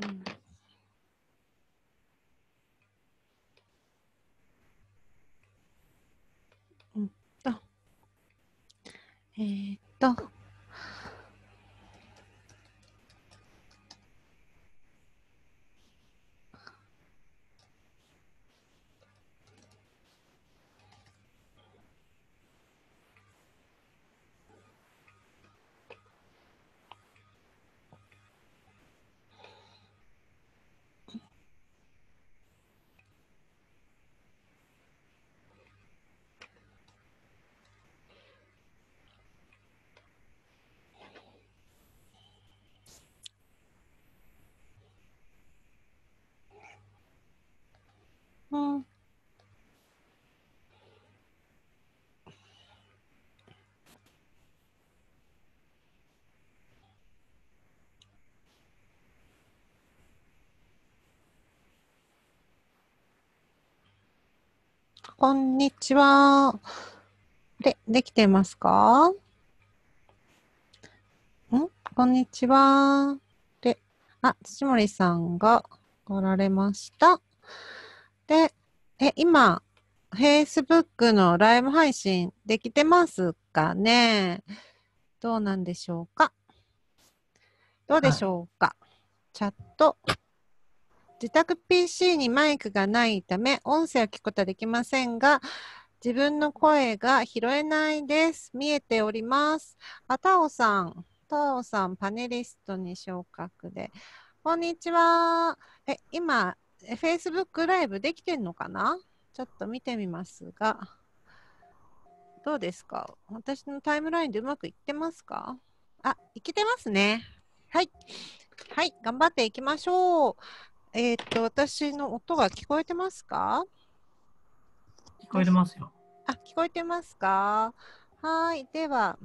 うんうんと、えー、っと、こんにちは。で、できてますかんこんにちは。で、あ、土森さんが来られました。で、え、今、Facebook のライブ配信できてますかねどうなんでしょうかどうでしょうか、はい、チャット自宅 PC にマイクがないため、音声を聞くことはできませんが、自分の声が拾えないです。見えております。あ、タオさん。タオさん、パネリストに昇格で。こんにちは。え、今、Facebook ライブできてんのかなちょっと見てみますが。どうですか私のタイムラインでうまくいってますかあ、いけてますね。はい。はい、頑張っていきましょう。えっ、と、私の音が聞こえてますか聞こえてますよ。あ、聞こえてますかはい。では、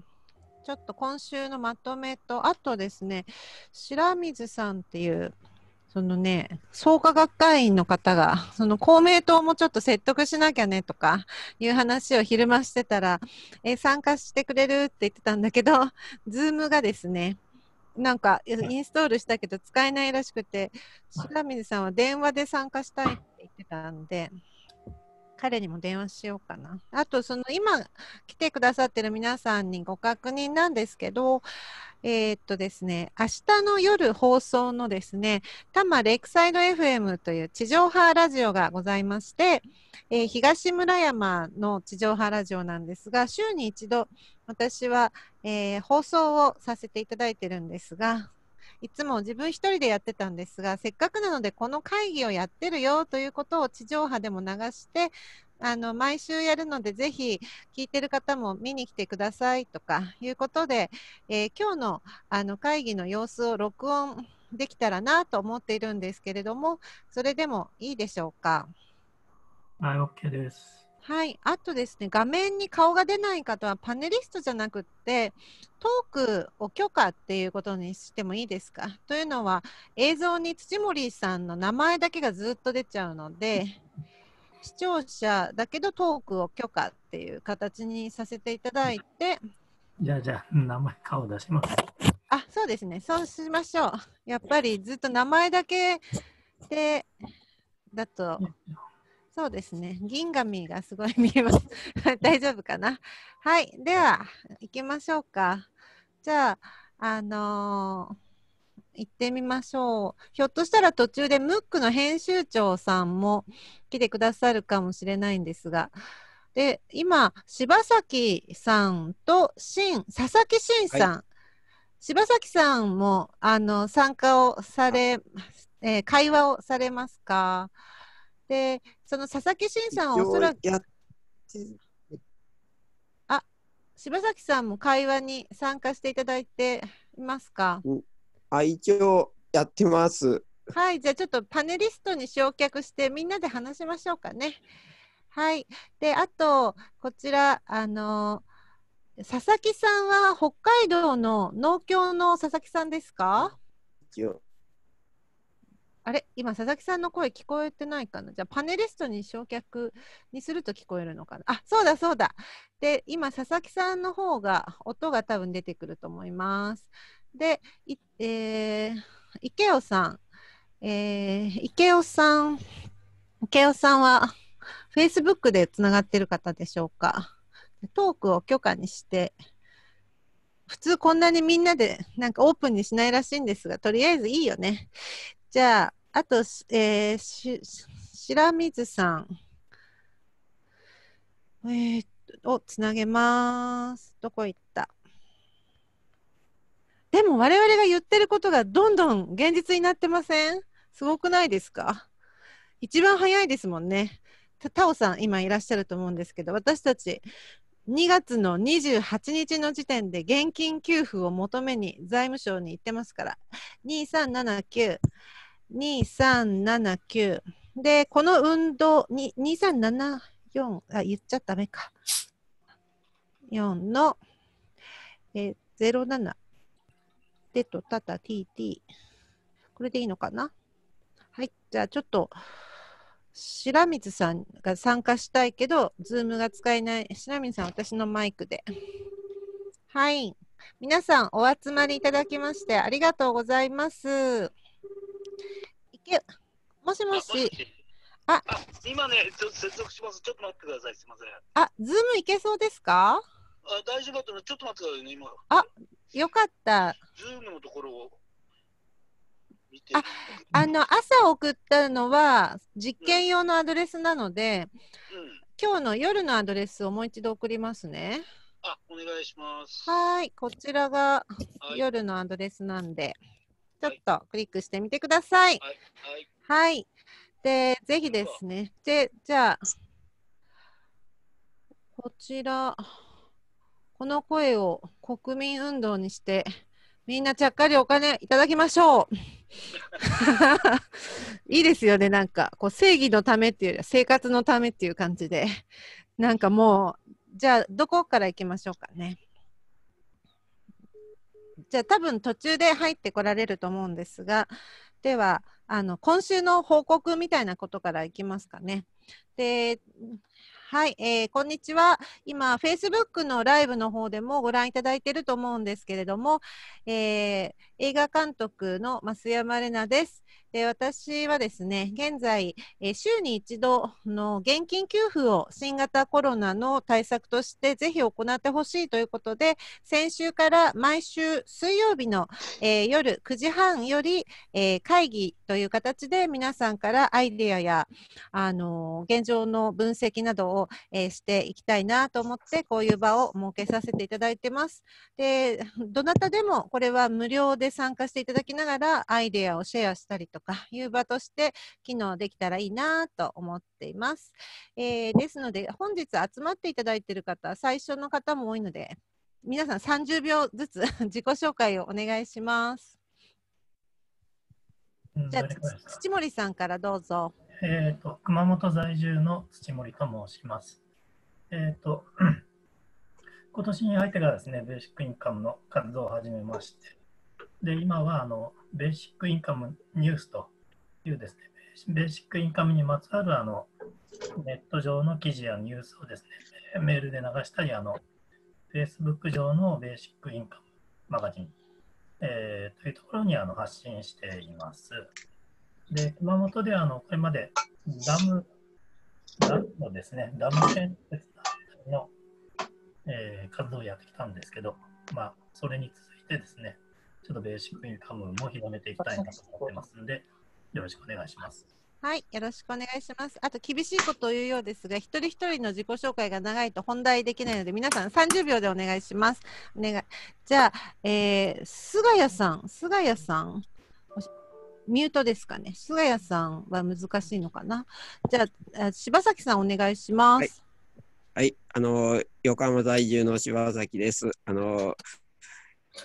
ちょっと今週のまとめと、あとですね、白水さんっていう、そのね、創価学会員の方が、その公明党もちょっと説得しなきゃねとかいう話を昼間してたら、え参加してくれるって言ってたんだけど、ズームがですね、なんかインストールしたけど使えないらしくて、白水さんは電話で参加したいって言ってたんで、彼にも電話しようかな。あと、その今来てくださってる皆さんにご確認なんですけど、えー、っとですね、明日の夜放送のですね、多摩レクサイド FM という地上波ラジオがございまして、えー、東村山の地上波ラジオなんですが、週に一度、私は、えー、放送をさせていただいてるんですが、いつも自分一人でやってたんですが、せっかくなのでこの会議をやってるよということを地上波でも流して、あの毎週やるので、ぜひ聞いてる方も見に来てくださいとかいうことで、えー、今日のあの会議の様子を録音できたらなと思っているんですけれども、それでもいいでしょうか。はい、OK です。はい、あとですね、画面に顔が出ない方はパネリストじゃなくって、トークを許可っていうことにしてもいいですかというのは、映像に土森さんの名前だけがずっと出ちゃうので、視聴者だけどトークを許可っていう形にさせていただいて。じゃあじゃあ、名前顔出します。あ、そうですね、そうしましょう。やっぱりずっと名前だけで、だと。そうですね。銀紙がすごい見えます。大丈夫かな。はい。では、行きましょうか。じゃあ、あのー、行ってみましょう。ひょっとしたら途中でムックの編集長さんも来てくださるかもしれないんですが、で、今、柴崎さんと新、佐々木新さん、はい、柴崎さんもあの参加をされ、えー、会話をされますか。で、その佐々木慎さんはおそらく。あ柴崎さんも会話に参加していただいていますか。あ一応やってます。はい、じゃあちょっとパネリストに焼却してみんなで話しましょうかね。はい、であとこちらあの佐々木さんは北海道の農協の佐々木さんですか？一応あれ今佐々木さんの声聞こえてないかなじゃあパネリストに焼却にすると聞こえるのかなあそうだそうだで今佐々木さんの方が音が多分出てくると思いますでい、えー、池尾さん、えー、池尾さん池尾さんは Facebook でつながってる方でしょうかトークを許可にして普通こんなにみんなでなんかオープンにしないらしいんですが、とりあえずいいよね。じゃあ、あと、えー、し白水さん。えー、をつなげます。どこ行ったでも我々が言ってることがどんどん現実になってませんすごくないですか一番早いですもんね。タオさん今いらっしゃると思うんですけど私たち2月の28日の時点で現金給付を求めに財務省に行ってますから2379 2379。で、この運動、2374、あ、言っちゃダメか。4の、え07。でと、たた、tt。これでいいのかなはい。じゃあ、ちょっと、白水さんが参加したいけど、ズームが使えない。白水さん、私のマイクで。はい。皆さん、お集まりいただきまして、ありがとうございます。いけ、もしもし。あ、あ今ね、ちょっと接続します。ちょっと待ってください。すみません。あ、ズームいけそうですかあ、大丈夫だったら、ちょっと待ってくださいね、今。あ、よかった。ズームのところを。ああの朝送ったのは実験用のアドレスなので、うん、うん、今日の夜のアドレスをもう一度送りますね。あお願いします。はい、こちらが夜のアドレスなんで。はいちょっとクリックしてみてください。はい。はい、はい、で、ぜひですね。で、じゃあ、こちら、この声を国民運動にして、みんなちゃっかりお金いただきましょう。いいですよね、なんか、こう正義のためっていうよりは生活のためっていう感じで、なんかもう、じゃあ、どこから行きましょうかね。じゃあ多分途中で入ってこられると思うんですが、では、あの今週の報告みたいなことからいきますかね。ではい、えー、こんにちは。今、Facebook のライブの方でもご覧いただいていると思うんですけれども、えー、映画監督の増山玲奈です。で私はですね、現在、え週に一度の現金給付を新型コロナの対策としてぜひ行ってほしいということで、先週から毎週水曜日の、えー、夜9時半より、えー、会議という形で皆さんからアイデアや、あのー、現状の分析などを、えしていきたいなと思って、こういう場を設けさせていただいてます。でどなたでもこれは無料です。参加していただきながらアイデアをシェアしたりとかいう場として機能できたらいいなと思っています、えー、ですので本日集まっていただいている方最初の方も多いので皆さん30秒ずつ 自己紹介をお願いします。じゃあ、土森さんからどうぞ。えっ、ー、と、熊本在住の土森と申します。えっ、ー、と、今年に入ってからですね、ベーシックインカムの活動を始めまして、で、今はあのベーシックインカムニュースというですね、ベーシックインカムにまつわるあのネット上の記事やニュースをですね、メールで流したり、あの Facebook 上のベーシックインカムマガジン、えー、というところにあの発信しています。で、熊本であのこれまでダム、ダムのですね、ダム建設の、えー、活動をやってきたんですけど、まあ、それに続いてですね、ちょっとベーシックインカムも広めていきたいなと思ってますので、よろしくお願いします。はい、よろしくお願いします。あと厳しいことを言うようですが、一人一人の自己紹介が長いと本題できないので、皆さん30秒でお願いします。お願い。じゃあ、えー、菅谷さん、菅谷さん、ミュートですかね。菅谷さんは難しいのかな。じゃあ、柴崎さんお願いします。はい、はい、あの横浜在住の柴崎です。あの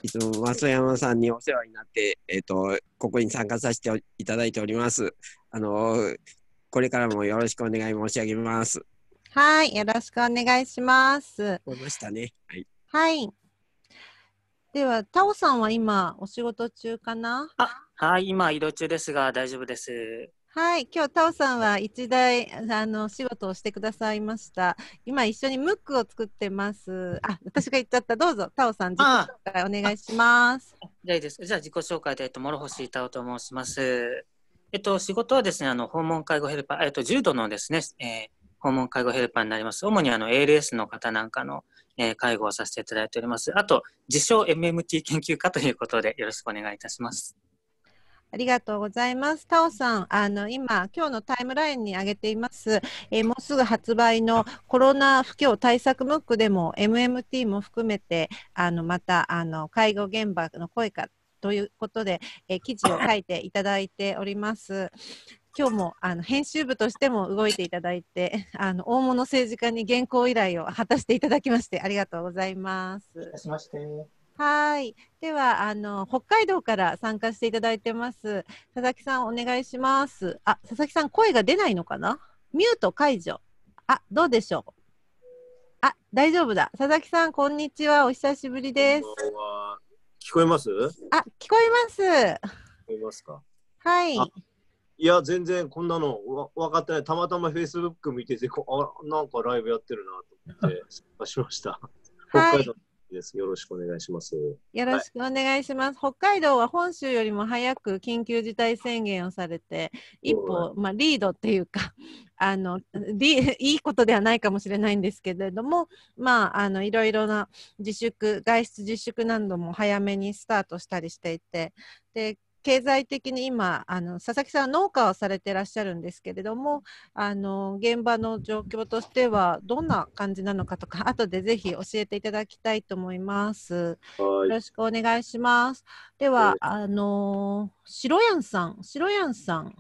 いつも松山さんにお世話になって、えっ、ー、と、ここに参加させていただいております。あの、これからもよろしくお願い申し上げます。はい、よろしくお願いします。ましたね。はい。はい。では、タオさんは今、お仕事中かなあ、はい、今、移動中ですが、大丈夫です。はい、今日タオさんは一大あの仕事をしてくださいました。今一緒にムックを作ってます。あ、私が言っちゃった。どうぞタオさん自己紹介お願いします。じゃあです。じゃあ自己紹介でえっと諸星タオと申します。えっと仕事はですねあの訪問介護ヘルパーえっと重度のですね、えー、訪問介護ヘルパーになります。主にあの ALS の方なんかの、えー、介護をさせていただいております。あと自称 MMT 研究家ということでよろしくお願いいたします。ありがとうございます。タオさん、あの今、今日のタイムラインに上げています、えー、もうすぐ発売のコロナ不況対策ムックでも、MMT も含めて、あのまたあの介護現場の声かということで、えー、記事を書いていただいております。今日もあの編集部としても動いていただいてあの大物政治家に原稿依頼を果たしていただきましてありがとうございます。いたしましてはい。では、あの、北海道から参加していただいてます。佐々木さん、お願いします。あ、佐々木さん、声が出ないのかなミュート解除。あ、どうでしょうあ、大丈夫だ。佐々木さん、こんにちは。お久しぶりです。聞こえますあ、聞こえます。聞こえますかはい。いや、全然こんなのわ分かってない。たまたま Facebook 見てて、あなんかライブやってるなと思って、参加しました。北海道です。よろしくお願いします。よろしくお願いします。はい、北海道は本州よりも早く緊急事態宣言をされて、一歩、まあ、リードっていうか、あのいいことではないかもしれないんですけれども、まあ、あのいろいろな自粛、外出自粛なども早めにスタートしたりしていて、で経済的に今あの佐々木さん農家をされてらっしゃるんですけれどもあの現場の状況としてはどんな感じなのかとか 後でぜひ教えていただきたいと思います。よろしくお願いします。では、あの白やんさん、白やんさん、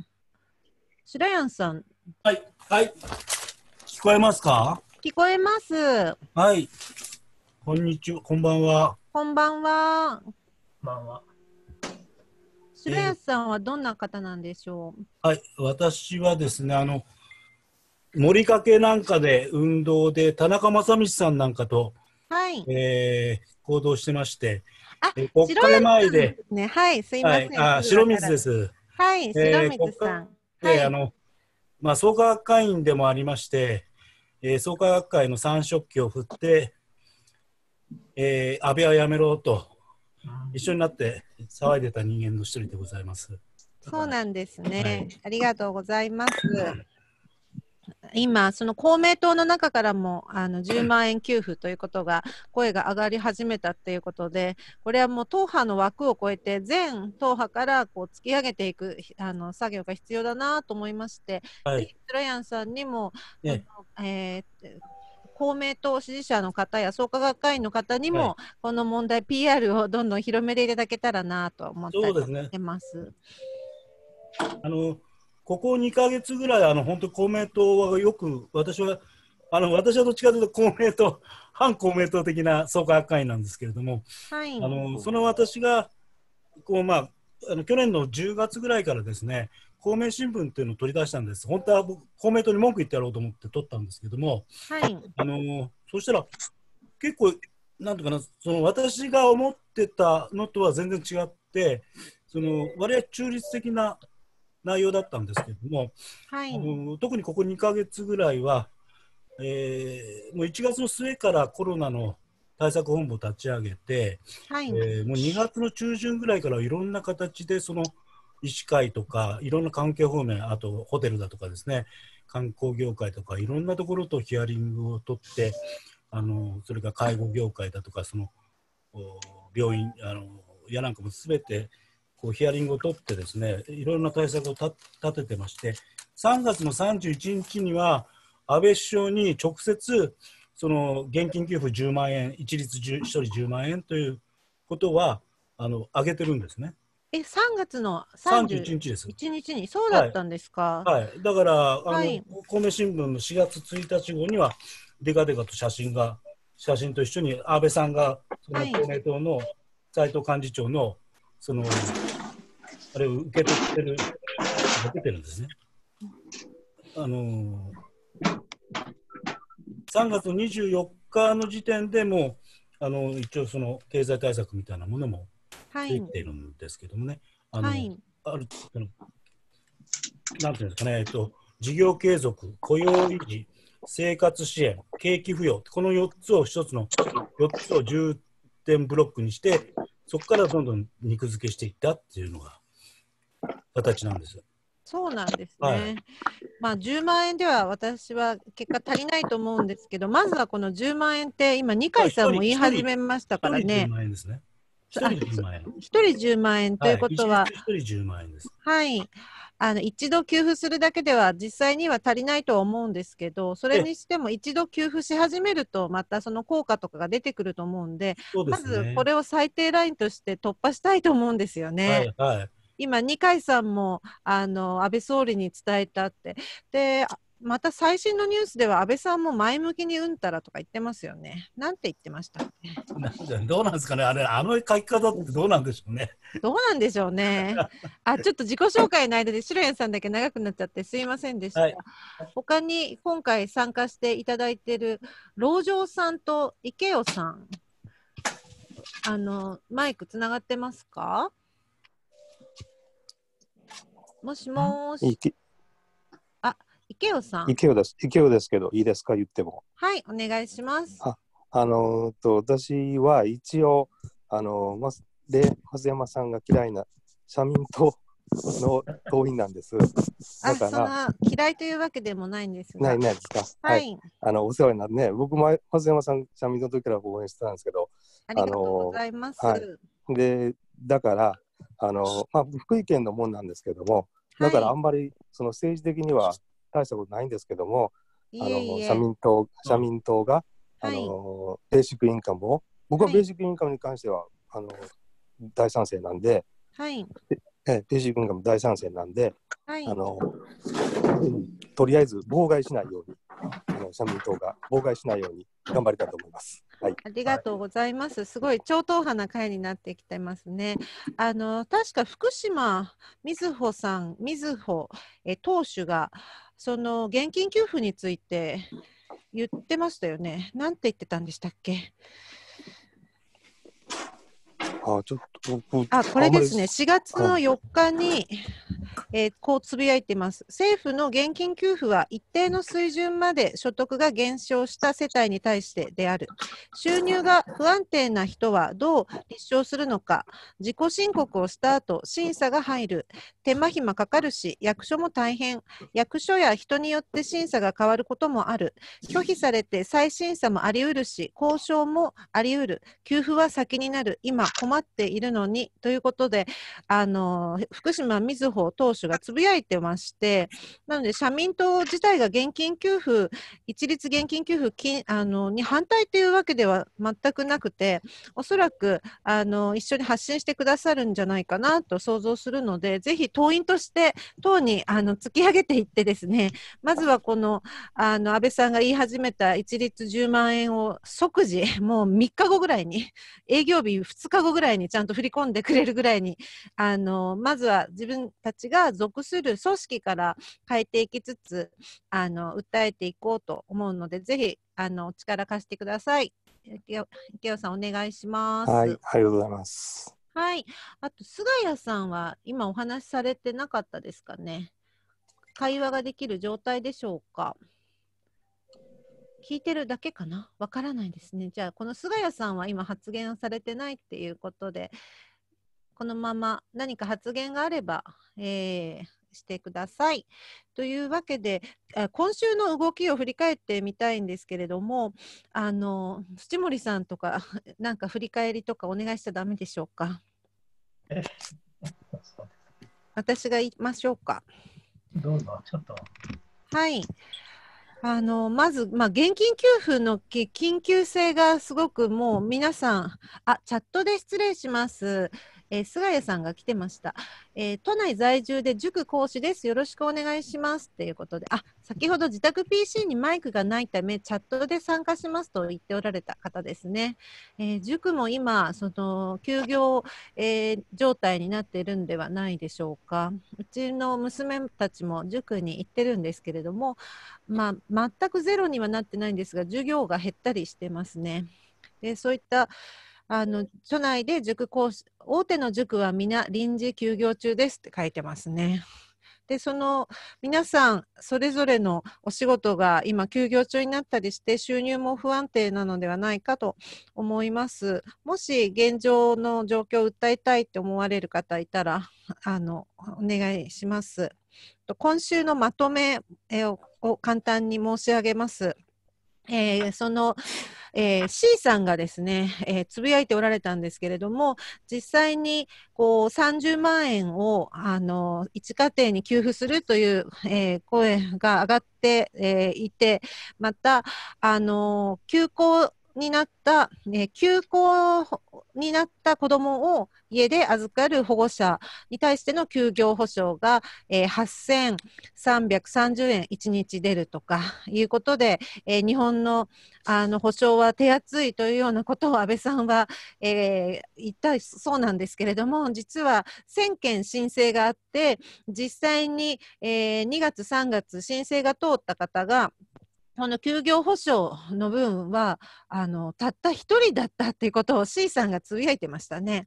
白やんさん。はい、はい。聞こえますか。聞こえます。はい。こんにちは、こんばんは。こんばんは。こんばんは。白安さんはどんな方なんでしょう、えー、はい、私はですねあの盛りかけなんかで運動で田中正道さんなんかと、はいえー、行動してまして、あ国会前で、ね、はい、すいません、はい、あ白水です。はい、白水さん。えー、はい、あのまあ創価学会員でもありまして、えー、創価学会の三色旗を振って、えー、安倍はやめろと一緒になって騒いでた人間の一人でございます。そうなんですね、はい、ありがとうございます。今、その公明党の中からもあの10万円給付ということが声が上がり始めたということで、これはもう党派の枠を超えて、全党派からこう突き上げていくあの作業が必要だなと思いまして、はい、トライアンさんにも、ねえー、公明党支持者の方や創価学会員の方にも、はい、この問題 PR をどんどん広めていただけたらなと思ってます。ね、あのここ2か月ぐらいあの本当公明党はよく私はあの私はどっちかというと公明党 反公明党的な創価学会員なんですけれども、はい、あのその私がこうまああの去年の10月ぐらいからですね公明新聞っていうのを取り出したんです。本当は僕、公明党に文句言ってやろうと思って取ったんですけども、はい、あのそしたら、結構、なんとかな、その私が思ってたのとは全然違って、その割合中立的な内容だったんですけれども、はい、の特にここ2か月ぐらいは、えー、もう1月の末からコロナの対策本部を立ち上げて、はい、えー、もう2月の中旬ぐらいからいろんな形でその医師会とかいろんな関係方面あとホテルだとかですね観光業界とかいろんなところとヒアリングを取ってあのそれから介護業界だとかその病院あのやなんかも全てこうヒアリングを取ってですねいろんな対策を立ててまして3月の31日には安倍首相に直接その現金給付10万円一律 10, 1人10万円ということはあの上げてるんですね。え、3月の三十一日です。一日に、そうだったんですか。はい、はい、だから、あの、はい、神新聞の四月一日後には、でかでかと写真が、写真と一緒に安倍さんが、その公明党の斎藤幹事長の、その、あれを受け取ってる、受けてるんですね。あのー、月二十四日の時点でもう、あの、一応その経済対策みたいなものもついてるんですけどもね、あの、はい、あるなんていうんですかね、えっと、事業継続、雇用維持、生活支援、景気扶養、この4つを一つの、4つを重点ブロックにして、そこからどんどん肉付けしていったっていうのが形なんです。そうなんですね、はい、まあ、10万円では私は結果足りないと思うんですけどまずはこの10万円って今二階さんも言い始めましたからね。万円ですね1人10万円。1人10万円ということは、はい、人万円です。はい。あの一度給付するだけでは実際には足りないと思うんですけどそれにしても一度給付し始めるとまたその効果とかが出てくると思うんで、ね、まずこれを最低ラインとして突破したいと思うんですよね。はい、はい、今、二階さんもあの安倍総理に伝えたってでまた最新のニュースでは安倍さんも前向きにうんたらとか言ってますよね。なんて言ってましたっけどうなんですかね、あれ、あの書き方ってどうなんでしょうね。どうなんでしょうね。あ、ちょっと自己紹介の間で、白谷さんだけ長くなっちゃって、すいませんでした。はい、他に今回参加していただいている、老城さんと池尾さん。あの、マイクつながってますかもしもし。池尾さん。池尾です。池尾ですけど、いいですか、言っても。はい、お願いします。あ、あのー、と、私は一応、あのー、ま、で、松山さんが嫌いな社民党の党員なんです。だから、嫌いというわけでもないんですないないですか。はい。はい、あの、お世話になってね、僕も松山さん、社民党の時から応援してたんですけど。ありがとうございます。はい、で、だから、あの、まあ、福井県のもんなんですけども、だからあんまりその政治的には大したことないんですけども、あの社民党社民党が、あのベーシックインカムを僕はベーシックインカムに関しては、あの大賛成なんで、はい、えベーシックインカム大賛成なんで、はい、あのとりあえず妨害しないようにあの社民党が妨害しないように頑張りたいと思います。はい、ありがとうございます。すごい超党派な会になってきてますね。あの確か福島みずほさん、みずほえ党首がその現金給付について言ってましたよね。なんて言ってたんでしたっけ？あ、ちょっとあこれですね。4月の4日にえー、こうつぶやいてます。政府の現金給付は一定の水準まで所得が減少した世帯に対してである。収入が不安定な人はどう立証するのか。自己申告をした後、審査が入る。手間暇かかるし、役所も大変。役所や人によって審査が変わることもある。拒否されて再審査もありうるし、交渉もありうる。給付は先になる。今困っているのに。ということで、あの福島みずほ党首がつぶやいてまして、なので社民党自体が現金給付、一律現金給付金あのに反対というわけでは全くなくて、おそらくあの一緒に発信してくださるんじゃないかなと想像するので、ぜひ党員として党にあの突き上げていってですね、まずはこのあの安倍さんが言い始めた一律10万円を即時、もう3日後ぐらいに、営業日2日後ぐらいにちゃんと振り込んでくれるぐらいに、あのまずは自分たちがが属する組織から変えていきつつあの訴えていこうと思うのでぜひあの力貸してください。池尾さんお願いします。はい、ありがとうございます。はい、あと菅谷さんは今お話しされてなかったですかね。会話ができる状態でしょうか。聞いてるだけかなわからないですね。じゃあ、この菅谷さんは今発言されてないっていうことで、このまま何か発言があれば、えー、してください。というわけで今週の動きを振り返ってみたいんですけれどもあの土森さんとか なんか振り返りとかお願いしちゃだめでしょうか。私が言いましょうか。どうぞちょっとはいあのまず、まあ、現金給付の緊急性がすごくもう皆さんあチャットで失礼します。えー、菅谷さんが来てました、えー、都内在住で塾講師です。よろしくお願いします。ということで、あ、先ほど自宅 PC にマイクがないため、チャットで参加しますと言っておられた方ですね。えー、塾も今、その、休業、え状態になっているんではないでしょうか。うちの娘たちも塾に行ってるんですけれども、まあ、全くゼロにはなってないんですが、授業が減ったりしてますね。でそういったあの署内で塾講師大手の塾は皆臨時休業中ですって書いてますね。でその皆さんそれぞれのお仕事が今休業中になったりして収入も不安定なのではないかと思いますもし現状の状況を訴えたいって思われる方いたらあのお願いします今週のまとめを簡単に申し上げます、えー、そのえー、C さんがですね、えー、つぶやいておられたんですけれども、実際にこう30万円をあの一家庭に給付するという、えー、声が上がって、えいて、また、あの休校になった、休校になった子どもを家で預かる保護者に対しての休業保障が、えー、8330円1日出るとかいうことで、えー、日本のあの保障は手厚いというようなことを安倍さんは、えー、言ったそうなんですけれども実は1000件申請があって実際に、えー、2月3月申請が通った方がこの休業保障の分はあのたった1人だったっていうことを C さんがつぶやいてましたね。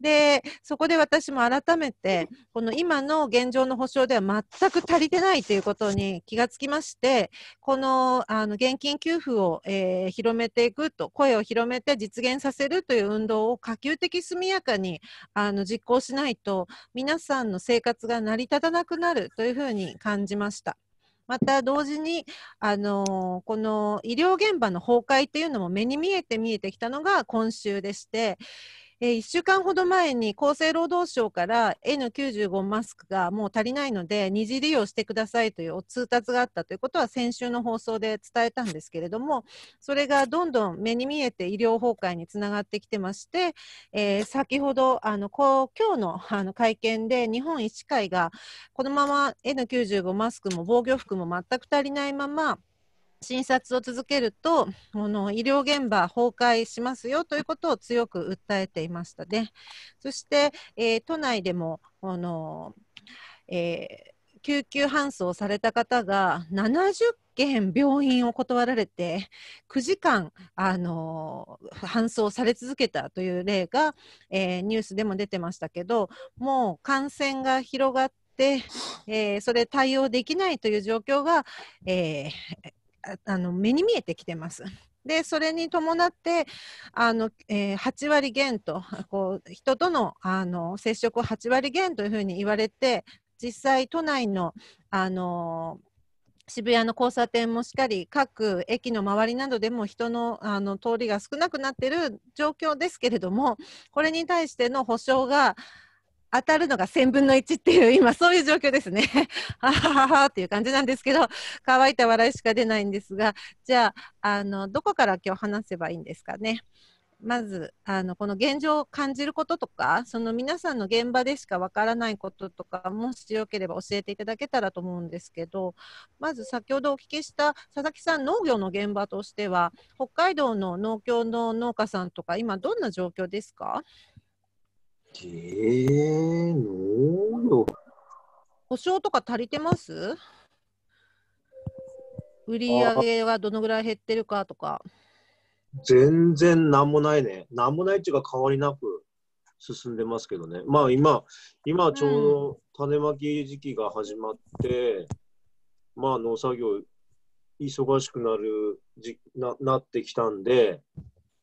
でそこで私も改めてこの今の現状の保障では全く足りてないということに気がつきましてこのあの現金給付を、えー、広めていくと声を広めて実現させるという運動を可及的速やかにあの実行しないと皆さんの生活が成り立たなくなるというふうに感じました。また同時に、あのこの医療現場の崩壊っていうのも目に見えて見えてきたのが今週でして、えー、1週間ほど前に厚生労働省から N95 マスクがもう足りないので二次利用してくださいという通達があったということは先週の放送で伝えたんですけれどもそれがどんどん目に見えて医療崩壊につながってきてまして、えー、先ほどあのこ今日のあの会見で日本医師会がこのまま N95 マスクも防御服も全く足りないまま診察を続けるとこの医療現場崩壊しますよということを強く訴えていましたね。そして、えー、都内でもこの、えー、救急搬送された方が70件病院を断られて9時間、あのー、搬送され続けたという例が、えニュースでも出てましたけどもう感染が広がって、えそれ対応できないという状況が、えー、あの目に見えてきてます。でそれに伴ってあの、えー、8割減と こう人とのあの接触を8割減というふうに言われて実際都内のあの渋谷の交差点もしっかり各駅の周りなどでも人のあの通りが少なくなっている状況ですけれどもこれに対しての補償が当たるのが1000分の1っていう、今そういう状況ですね。ははははっていう感じなんですけど、乾いた笑いしか出ないんですが、じゃあ、あの、どこから今日話せばいいんですかね。まずあのこの現状を感じることとかその皆さんの現場でしかわからないこととかもしよければ教えていただけたらと思うんですけどまず先ほどお聞きした佐々木さん農業の現場としては北海道の農協の農家さんとか今どんな状況ですかえー、能保証とか足りてます売り上げはどのぐらい減ってるかとか。全然なんもないね。なんもないっていうか変わりなく進んでますけどね。まあ今、今ちょうど種まき時期が始まって、うん、まあ農作業忙しくなるじななってきたんで、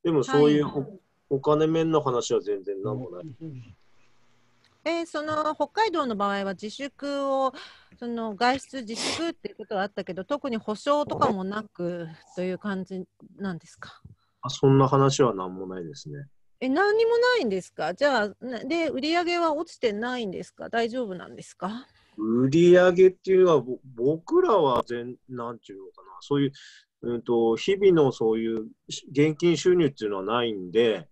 でもそういう、はい、お金面の話は全然何もない。えー、その北海道の場合は自粛をその外出自粛っていうことはあったけど特に保証とかもなくという感じなんですかあそんな話は何もないですね。え何にもないんですかじゃあで売り上げは落ちてないんですか大丈夫なんですか売り上げっていうのは僕らは全なんていうのかなそういう、うんと、と日々のそういう現金収入っていうのはないんで。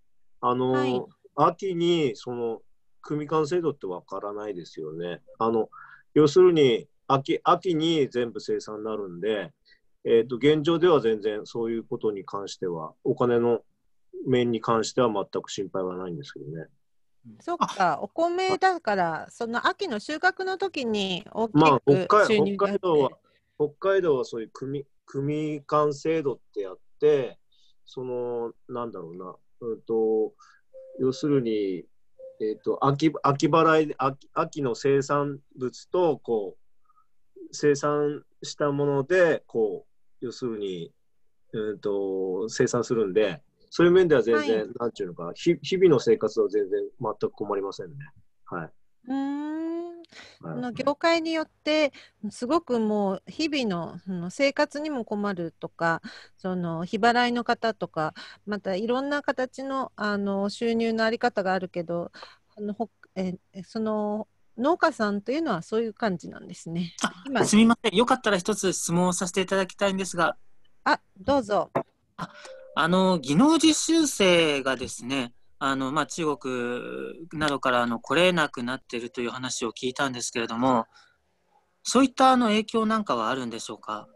あの、はい、秋にその組え制度ってわからないですよね。あの要するに秋秋に全部生産になるんで、えーと、現状では全然そういうことに関してはお金の面に関しては全く心配はないんですけどね。そっか、お米だから、その秋の収穫の時に大きく収入が、まあ、北海道は北海道はそういう組組間制度ってやって、そのなんだろうな、うんと、要するに、えーと、と秋秋払い秋秋の生産物とこう生産したものでこう要するに、うんと、と生産するんでそういう面では全然、はい、なんていうのか日々の生活は全然全く困りませんね。はい、うんの業界によってすごくもう日々の生活にも困るとかその日払いの方とかまたいろんな形のあの収入のあり方があるけどあのほえその農家さんというのはそういう感じなんですね。あすみませんよかったら一つ質問をさせていただきたいんですがあどうぞああの技能実習生がですねあのまあ、中国などからあの来れなくなっているという話を聞いたんですけれども、そういったあの影響なんかはあるんでしょうか。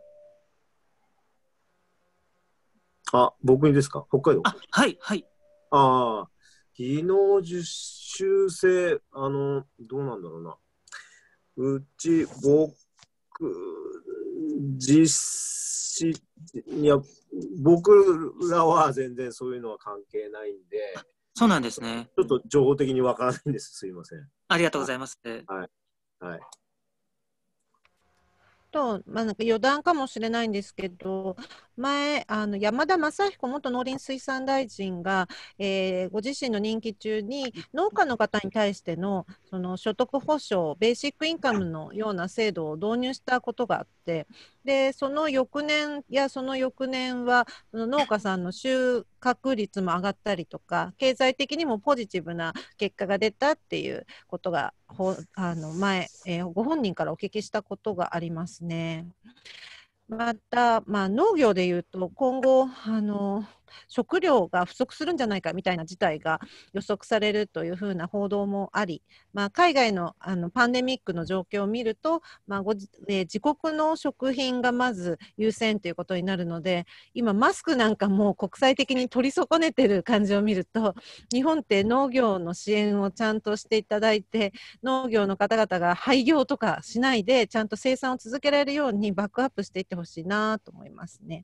あ、僕にですか、北海道。あはい、はい。ああ、技能実習生、あの、どうなんだろうな。うち、僕、実施、いや、僕らは全然そういうのは関係ないんで。そうなんですね。ちょっと情報的にわからないんです。すいません。ありがとうございます。はい。はい。と、まあ、なんか余談かもしれないんですけど、前、あの山田雅彦元農林水産大臣が、えー、ご自身の任期中に農家の方に対してのその所得保障、ベーシックインカムのような制度を導入したことがあって、でその翌年やその翌年はその農家さんの収穫率も上がったりとか経済的にもポジティブな結果が出たっていうことがほあの前、えー、ご本人からお聞きしたことがありますね。また、まあ、農業でいうと今後あの食料が不足するんじゃないかみたいな事態が予測されるというふうな報道もあり、まあ、海外のあのパンデミックの状況を見ると、まあごえー、自国の食品がまず優先ということになるので今マスクなんかも国際的に取り損ねてる感じを見ると日本って農業の支援をちゃんとしていただいて農業の方々が廃業とかしないでちゃんと生産を続けられるようにバックアップしていってほしいなと思いますね。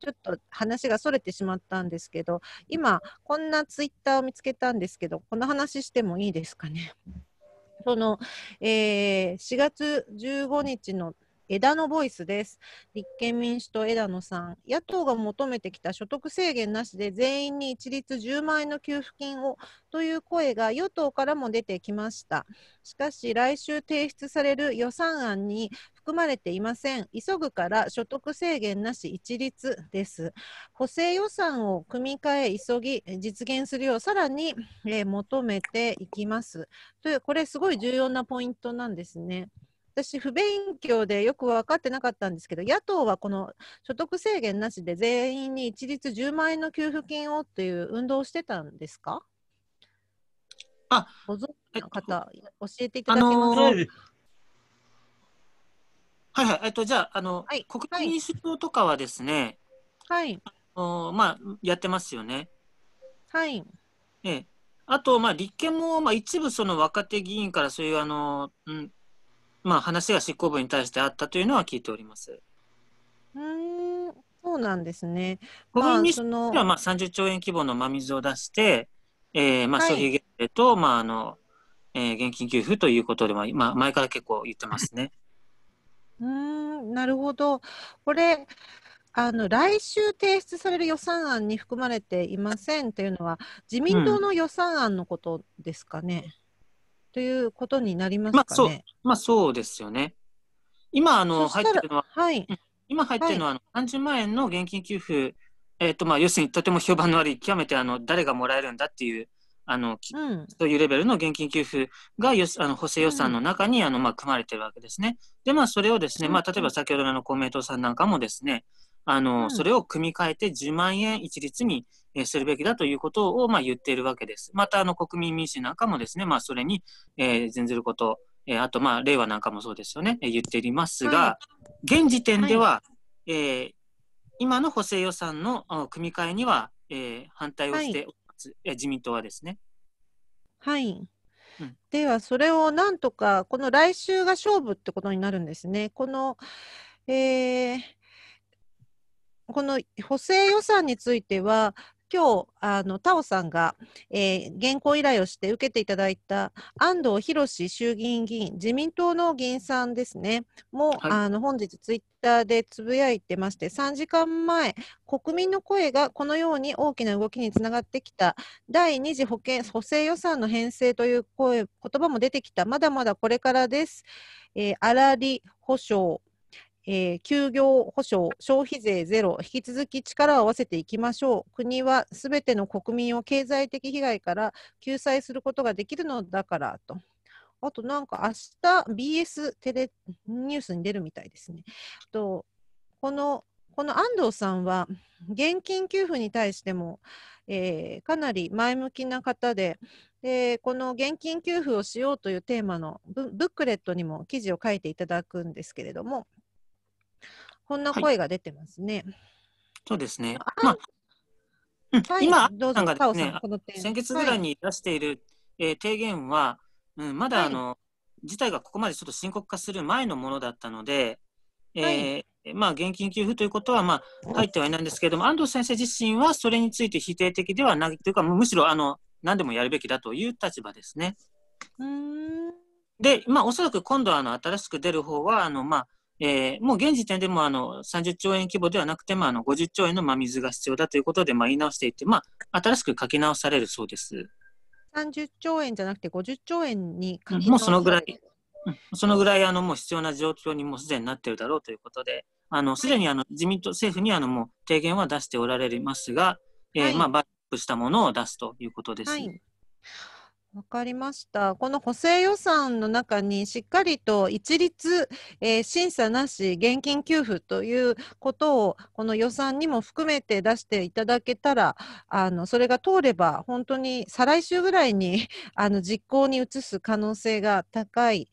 ちょっと話がそれてしまっったんですけど今こんなツイッターを見つけたんですけどこの話してもいいですかね その、えー、4月15日の枝野ボイスです。立憲民主党枝野さん、野党が求めてきた所得制限なしで全員に一律10万円の給付金をという声が与党からも出てきました。しかし、来週提出される予算案に含まれていません。急ぐから所得制限なし一律です。補正予算を組み替え、急ぎ、実現するようさらに、えー、求めていきます。という、これすごい重要なポイントなんですね。私、不勉強でよく分かってなかったんですけど、野党はこの所得制限なしで全員に一律10万円の給付金をという運動をしてたんですかあご存知の方、教えていただけますか、あのーはいはい。えっと、じゃあ、あの、はい、国民民主党とかはですね、はい。おまあ、やってますよね。はい。ええ。あと、まあ、立憲も、まあ、一部その若手議員からそういう、あの、うん、まあ、話が執行部に対してあったというのは聞いております。うん、そうなんですね。国民民主党は、まあ、30兆円規模の真水を出して、えー、まあ、消費減税と、はい、まあ、あの、えー、現金給付ということで、まあ、前から結構言ってますね。うん、なるほど。これ、あの来週提出される予算案に含まれていませんというのは、自民党の予算案のことですかね。うん、ということになりますかね。まあ、まあ、そうですよね。今あの入ってるのは、はい、今入ってるのは、はい、30万円の現金給付、えーとまあ、要するにとても評判の悪い、極めてあの誰がもらえるんだっていうあの、うん、というレベルの現金給付がよあの補正予算の中に、あのまあ、組まれているわけですね。で、まあ、それをですね、まあ、例えば先ほどの公明党さんなんかもですね、あの、うん、それを組み替えて10万円一律に、えするべきだということを、まあ、言っているわけです。また、あの、国民民主なんかもですね、まあ、それに、えー、ずること、えー、あと、まあ、令和なんかもそうですよね、え言っていますが、はい、現時点では、はい、えー、今の補正予算の組み替えには、えー、反対をしており発、え自民党はですね。はい、うん、ではそれをなんとかこの来週が勝負ってことになるんですね。この、えーこの補正予算については、今日あの田尾さんが、えー、原稿依頼をして受けていただいた安藤博衆議院議員自民党の議員さんですねも、はい、あの本日ツイッターでつぶやいてまして3時間前国民の声がこのように大きな動きにつながってきた第2次保険補正予算の編成という声言葉も出てきたまだまだこれからです。えー、粗利保障えー、休業保障、消費税ゼロ、引き続き力を合わせていきましょう。国はすべての国民を経済的被害から救済することができるのだからと。あとなんか明日 BS テレニュースに出るみたいですね。とこのこの安藤さんは現金給付に対しても、えー、かなり前向きな方ででこの現金給付をしようというテーマのブックレットにも記事を書いていただくんですけれどもこんな声が出てますね。はい、そうですね。まあうんはい、今、どさんがです先月ぐらいに出している、はい、えー、提言は、うん、まだあの、はい、事態がここまでちょっと深刻化する前のものだったので、えー、まあ、現金給付ということは、まあ、入ってはいないんですけれども、安藤先生自身はそれについて否定的ではないというか、むしろあの何でもやるべきだという立場ですね。で、まあ、おそらく今度あの新しく出る方はあのまあえー、もう現時点でもあの30兆円規模ではなくて、まあ、あの50兆円の真水が必要だということで、まあ、言い直していて、まあ、新しく書き直されるそうです。30兆円じゃなくて50兆円に書き直される、うん、もうそのぐらい、うん、そのぐらいあのもう必要な状況にもうすでになっているだろうということで、すでにあの自民党政府にあのもう提言は出しておられますが、えー、まあ、バックしたものを出すということです。はいわかりました。この補正予算の中にしっかりと一律、えー、審査なし現金給付ということをこの予算にも含めて出していただけたらあのそれが通れば本当に再来週ぐらいに あの実行に移す可能性が高い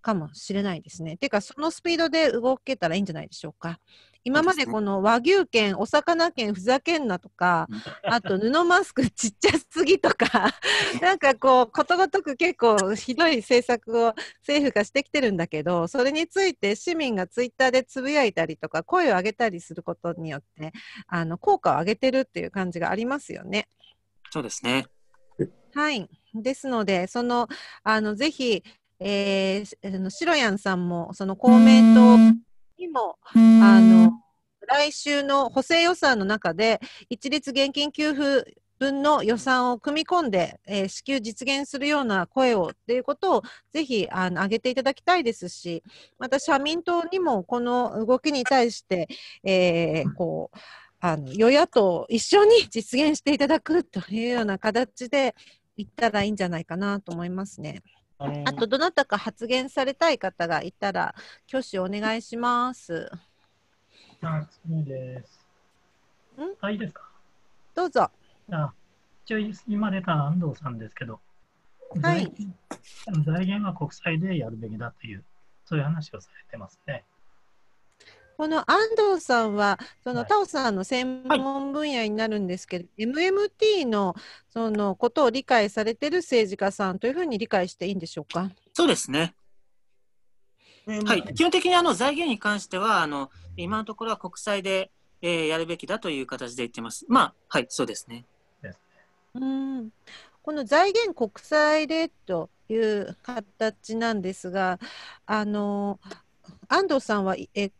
かもしれないですね。ていうかそのスピードで動けたらいいんじゃないでしょうか。今までこの和牛券、お魚券、ふざけんなとか、あと布マスクちっちゃすぎとか、なんかこう、ことごとく結構ひどい政策を政府がしてきてるんだけど、それについて市民がツイッターでつぶやいたりとか、声を上げたりすることによって、あの効果を上げてるっていう感じがありますよね。そうですね。はい。ですので、その、あの、ぜひ、えー、あのシロヤンさんもその公明党にも、あの、来週の補正予算の中で、一律現金給付分の予算を組み込んで、えー、支給実現するような声をということをぜひあの上げていただきたいですし、また社民党にもこの動きに対して、えー、こうあの与野党一緒に実現していただくというような形でいったらいいんじゃないかなと思いますね。あと、どなたか発言されたい方がいたら、挙手お願いします。あ、次です。うんあ、いいですかどうぞ。あ、一応、今出た安藤さんですけど、はい。財源は国債でやるべきだという、そういう話をされてますね。この安藤さんはその、はい、タオさんの専門分野になるんですけど、はい、MMT のそのことを理解されてる政治家さんというふうに理解していいんでしょうか。そうですね。はい、基本的にあの財源に関してはあの今のところは国債で、えー、やるべきだという形で言ってます。まあはいそうですね。うんこの財源国債でという形なんですが、あの安藤さんはえ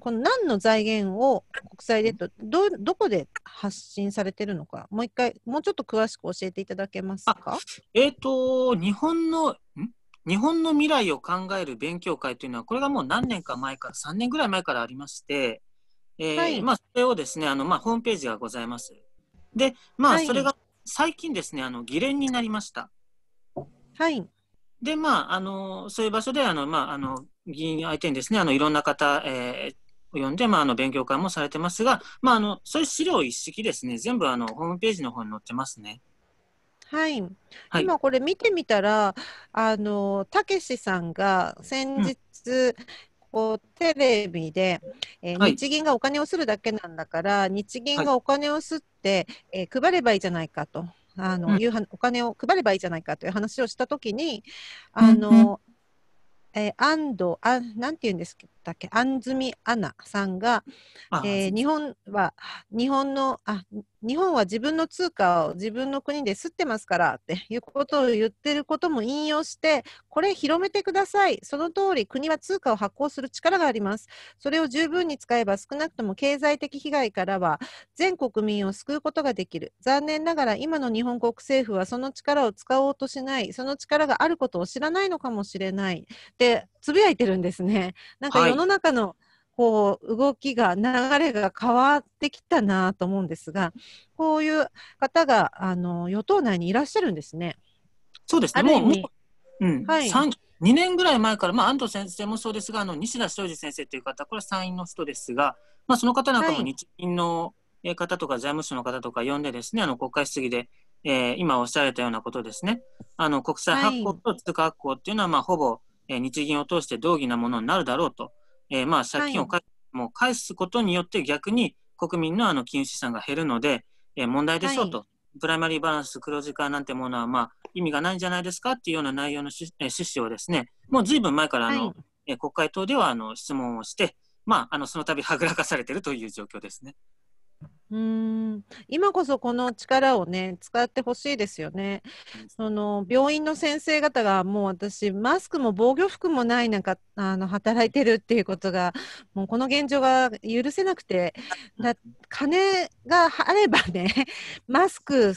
この何の財源を国際でッど、どこで発信されてるのか、もう一回、もうちょっと詳しく教えていただけますか。えっ、ー、と、日本の、日本の未来を考える勉強会というのは、これがもう何年か前から、3年ぐらい前からありまして、えー、はい、まあ、それをですね、あのまあ、ホームページがございます。で、まあ、それが最近ですね、あの議連になりました。はい。で、まあ、あのそういう場所であの、まああの議員相手にですね、あのいろんな方、えー、を呼んで、まあ、あの勉強会もされてますが、まあ、あのそういう資料一式ですね、全部あのホームページの方に載ってますね。はい、はい、今これ見てみたら、あのたけしさんが先日、うんこうテレビで、えー日銀がお金をするだけなんだから、日銀がお金をすって、えー、配ればいいじゃないかとあの、うん、いうはお金を配ればいいじゃないかという話をしたときにあの、うんえー、安藤あ、なんて言うんですったっけ安住アナさんが、え日本は日本のあ日本は自分の通貨を自分の国で吸ってますからっていうことを言ってることも引用してこれ広めてくださいその通り国は通貨を発行する力がありますそれを十分に使えば少なくとも経済的被害からは全国民を救うことができる残念ながら今の日本国政府はその力を使おうとしないその力があることを知らないのかもしれないでつぶやいてるんですねなんか世の中のこう動きが流れが変わってきたなと思うんですがこういう方があの与党内にいらっしゃるんですね。そうですねもうもう、はい、2年ぐらい前から、まあ、安藤先生もそうですがあの西田昌司先生という方これは参院の人ですが、まあ、その方なんかも日銀の方とか財務省の方とか呼んでですね、はい、あの国会質疑で、えー、今おっしゃられたようなことですねあの国債発行と通貨発行っていうのは、まあ、ほぼ、え日銀を通して同義なものになるだろうと。えー、まあ借金を返,、はい、もう返すことによって逆に国民のあの金融資産が減るので、えー、問題でしょうと、はい、プライマリーバランス黒字化なんてものはまあ意味がないんじゃないですかっていうような内容のし、え趣旨をですねもうずいぶん前からあの、はい、え国会等ではあの質問をして、まあ、あのその度はぐらかされているという状況ですね。うん今こそこの力をね使ってほしいですよね。その病院の先生方がもう私マスクも防御服もないなんかあの働いてるっていうことがもうこの現状が許せなくてだ金があればね マスク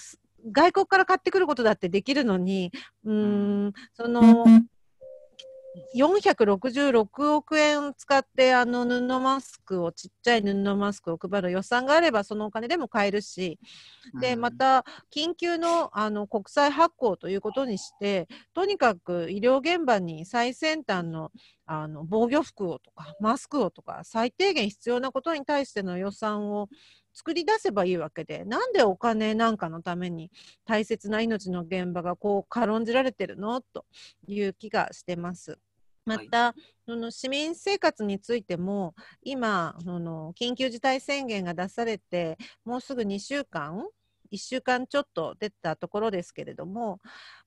外国から買ってくることだってできるのにうんその466億円使ってあの布マスクをちっちゃい布マスクを配る予算があればそのお金でも買えるしでまた緊急のあの国債発行ということにしてとにかく医療現場に最先端のあの防御服をとかマスクをとか最低限必要なことに対しての予算を作り出せばいいわけでなんでお金なんかのために大切な命の現場がこう軽んじられてるのという気がしてます。また、その市民生活についても今その緊急事態宣言が出されてもうすぐ2週間1週間ちょっと出たところですけれども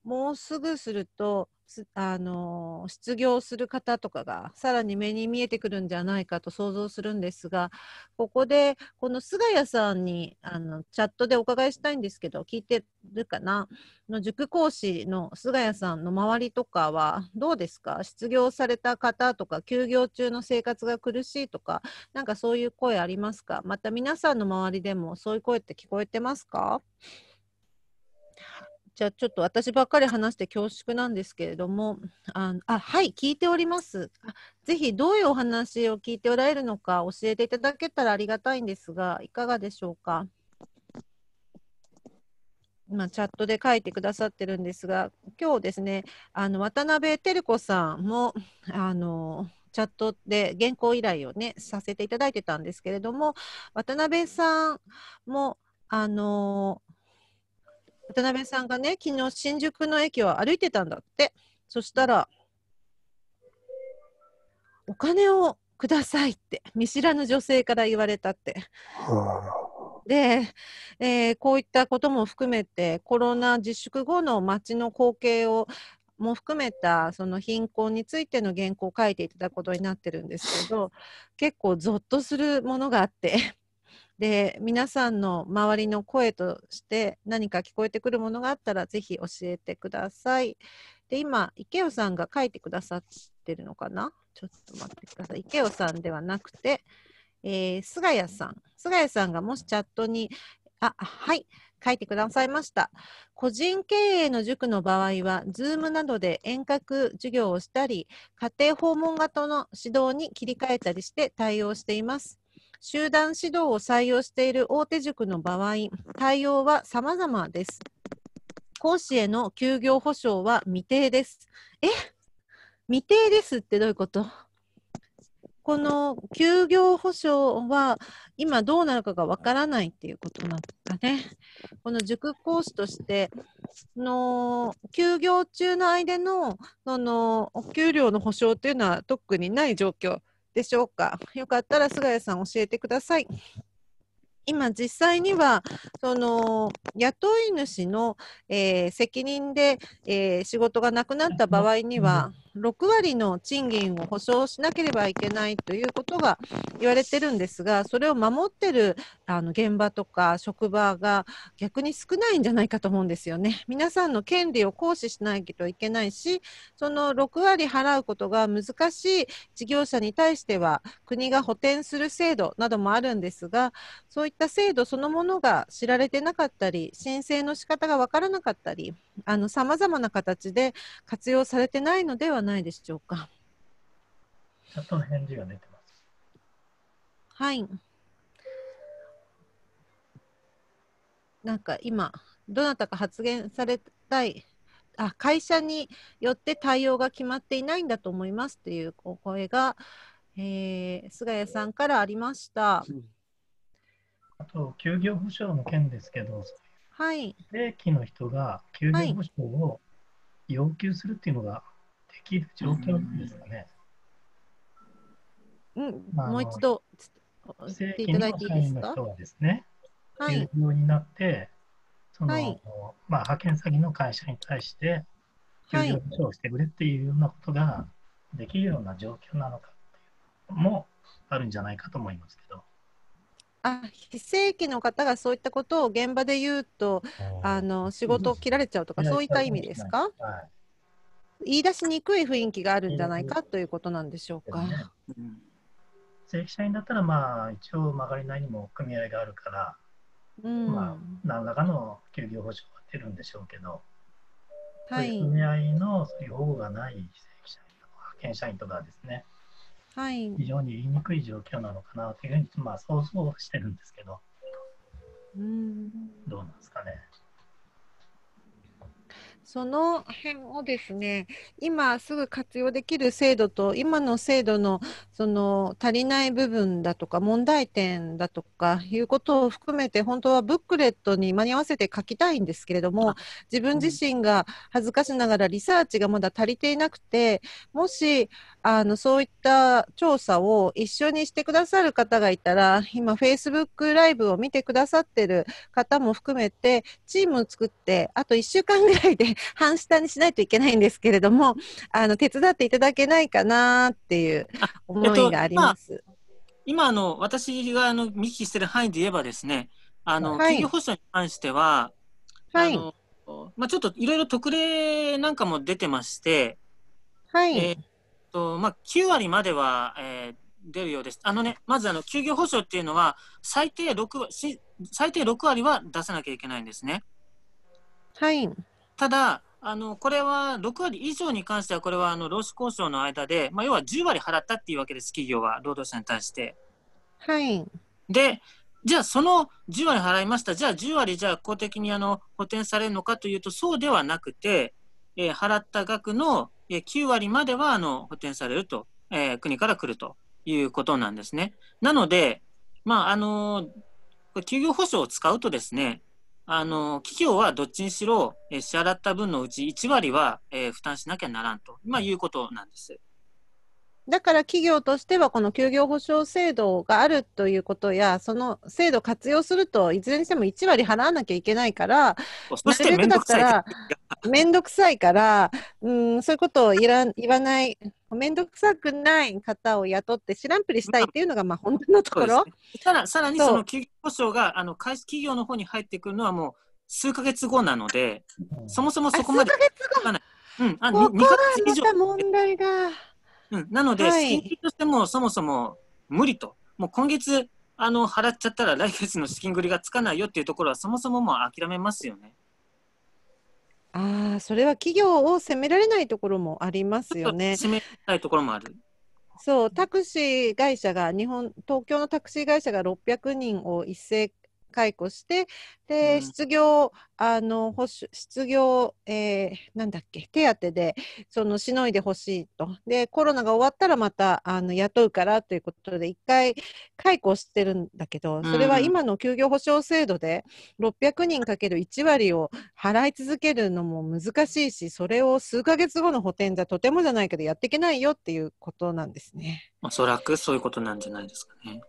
もうすぐするとあの失業する方とかがさらに目に見えてくるんじゃないかと想像するんですがここでこの菅谷さんにあのチャットでお伺いしたいんですけど聞いてるかなの塾講師の菅谷さんの周りとかはどうですか失業された方とか休業中の生活が苦しいとかなんかそういう声ありますかまた皆さんの周りでもそういう声って聞こえてますかじゃあちょっと私ばっかり話して恐縮なんですけれども、ああはい聞いております。ぜひどういうお話を聞いておられるのか教えていただけたらありがたいんですが、いかがでしょうか。今チャットで書いてくださってるんですが、今日ですね、あの渡辺照子さんもあのチャットで原稿依頼をねさせていただいてたんですけれども、渡辺さんもあの渡辺さんがね、昨日新宿の駅を歩いてたんだって。そしたら、お金をくださいって見知らぬ女性から言われたって。で、えー、こういったことも含めてコロナ自粛後の街の光景をも含めたその貧困についての原稿を書いていただくことになってるんですけど結構ぞっとするものがあってで皆さんの周りの声として何か聞こえてくるものがあったらぜひ教えてください。で今池尾さんが書いてくださってるのかなちょっと待ってください。池尾さんではなくて、えー、菅谷さん。菅谷さんがもしチャットにあはい。書いてくださいました。個人経営の塾の場合は、Zoom などで遠隔授業をしたり、家庭訪問型の指導に切り替えたりして対応しています。集団指導を採用している大手塾の場合、対応は様々です。講師への休業保障は未定です。え未定ですってどういうことこの休業保障は今どうなるかがわからないっていうことなんですかね。この塾講師としての休業中の間のそのお給料の保障というのは特にない状況でしょうか。よかったら菅谷さん教えてください。今実際にはその雇い主の、えー、責任で、えー、仕事がなくなった場合には6割の賃金を保証しなければいけないということが言われてるんですがそれを守ってる、あの現場とか職場が逆に少ないんじゃないかと思うんですよね。皆さんの権利を行使しないといけないしその6割払うことが難しい事業者に対しては国が補填する制度などもあるんですがそういった制度そのものが知られてなかったり申請の仕方が分からなかったりさまざまな形で活用されてないのではないでしょうか。ちゃんと返事が出てます。はい。なんか今どなたか発言されたいあ会社によって対応が決まっていないんだと思いますというお声が、えー、菅谷さんからありました。あと休業保障の件ですけど、はい、正規の人が休業保障を要求するっていうのができる状況なんですかね。うん、もう一度、正規の社員の人はですね、っていうようになって、はい、その、はい、まあ、派遣先の会社に対して、休業補償をしてくれっていうようなことができるような状況なのかもあるんじゃないかと思いますけど。あ非正規の方がそういったことを現場で言うとあの仕事を切られちゃうとかそういった意味ですか、はい、言い出しにくい雰囲気があるんじゃないかということなんでしょうか。正規社員だったらまあ一応曲がりなりにも組合があるからうん、まあ、何らかの休業保障が出るんでしょうけど、はい、組合のそういう保護がない非正規社員とか派遣社員とかですね、はい、非常に言いにくい状況なのかなというふうに、まあ、想像してるんですけど、うん、どうなんですかね。その辺をですね今すぐ活用できる制度と今の制度のその足りない部分だとか問題点だとかいうことを含めて本当はブックレットに間に合わせて書きたいんですけれども自分自身が恥ずかしながらリサーチがまだ足りていなくてもしあのそういった調査を一緒にしてくださる方がいたら今 Facebook ライブを見てくださってる方も含めてチームを作ってあと1週間ぐらいで半下にしないといけないんですけれども、あの、手伝っていただけないかなっていう思いがあります。今あ、今の、私があの見聞きしている範囲で言えばですね、あの、はい、企業保障に関しては、はい。まあ、ちょっといろいろ特例なんかも出てまして、はい。えっと、まあ、9割までは、えー、出るようです。あのね、まずあの休業保障っていうのは最低6、最低6割は出さなきゃいけないんですね。はい。ただ、あのこれは6割以上に関しては、これはあの労使交渉の間で、まあ、要は10割払ったっていうわけです、企業は、労働者に対して。はい、で、じゃあ、その10割払いました、じゃあ10割、じゃあ公的にあの補填されるのかというと、そうではなくて、えー、払った額の9割まではあの補填されると、えー、国から来るということなんですね。なので、まああのー、休業保障を使うとですね、あの企業はどっちにしろ、え支払った分のうち1割は、え負担しなきゃならんと、まあ、いうことなんです。だから企業としてはこの休業保障制度があるということや、その制度活用すると、いずれにしても1割払わなきゃいけないから、面倒くめんどくさいから、うん、そういうことをいら言わない、めんどくさくない方を雇って、知らんぷりしたいっていうのが、まあ、本当のところ。ただ、さらにその休業保障があの会企業の方に入ってくるのは、もう数か月後なので、そもそもそこまで。うん、あここがまた問題が。うん、なので、はい、資金としてもそもそも無理と、もう今月あの払っちゃったら来月の資金繰りがつかないよっていうところは、そもそももう諦めますよね。ああ、それは企業を責められないところもありますよね。責めらいところもある。そうタクシー会社が日本東京のタクシー会社が600人を一斉解雇して、で、失業、あの、保守、失業、えー、なんだっけ、手当で、その、しのいでほしいと。で、コロナが終わったらまた、あの、雇うからということで、一回解雇してるんだけど、それは今の休業保障制度で、600人かける1割を払い続けるのも難しいし、それを数ヶ月後の補填じゃとてもじゃないけどやっていけないよっていうことなんですね。おそらくそういうことなんじゃないですかね。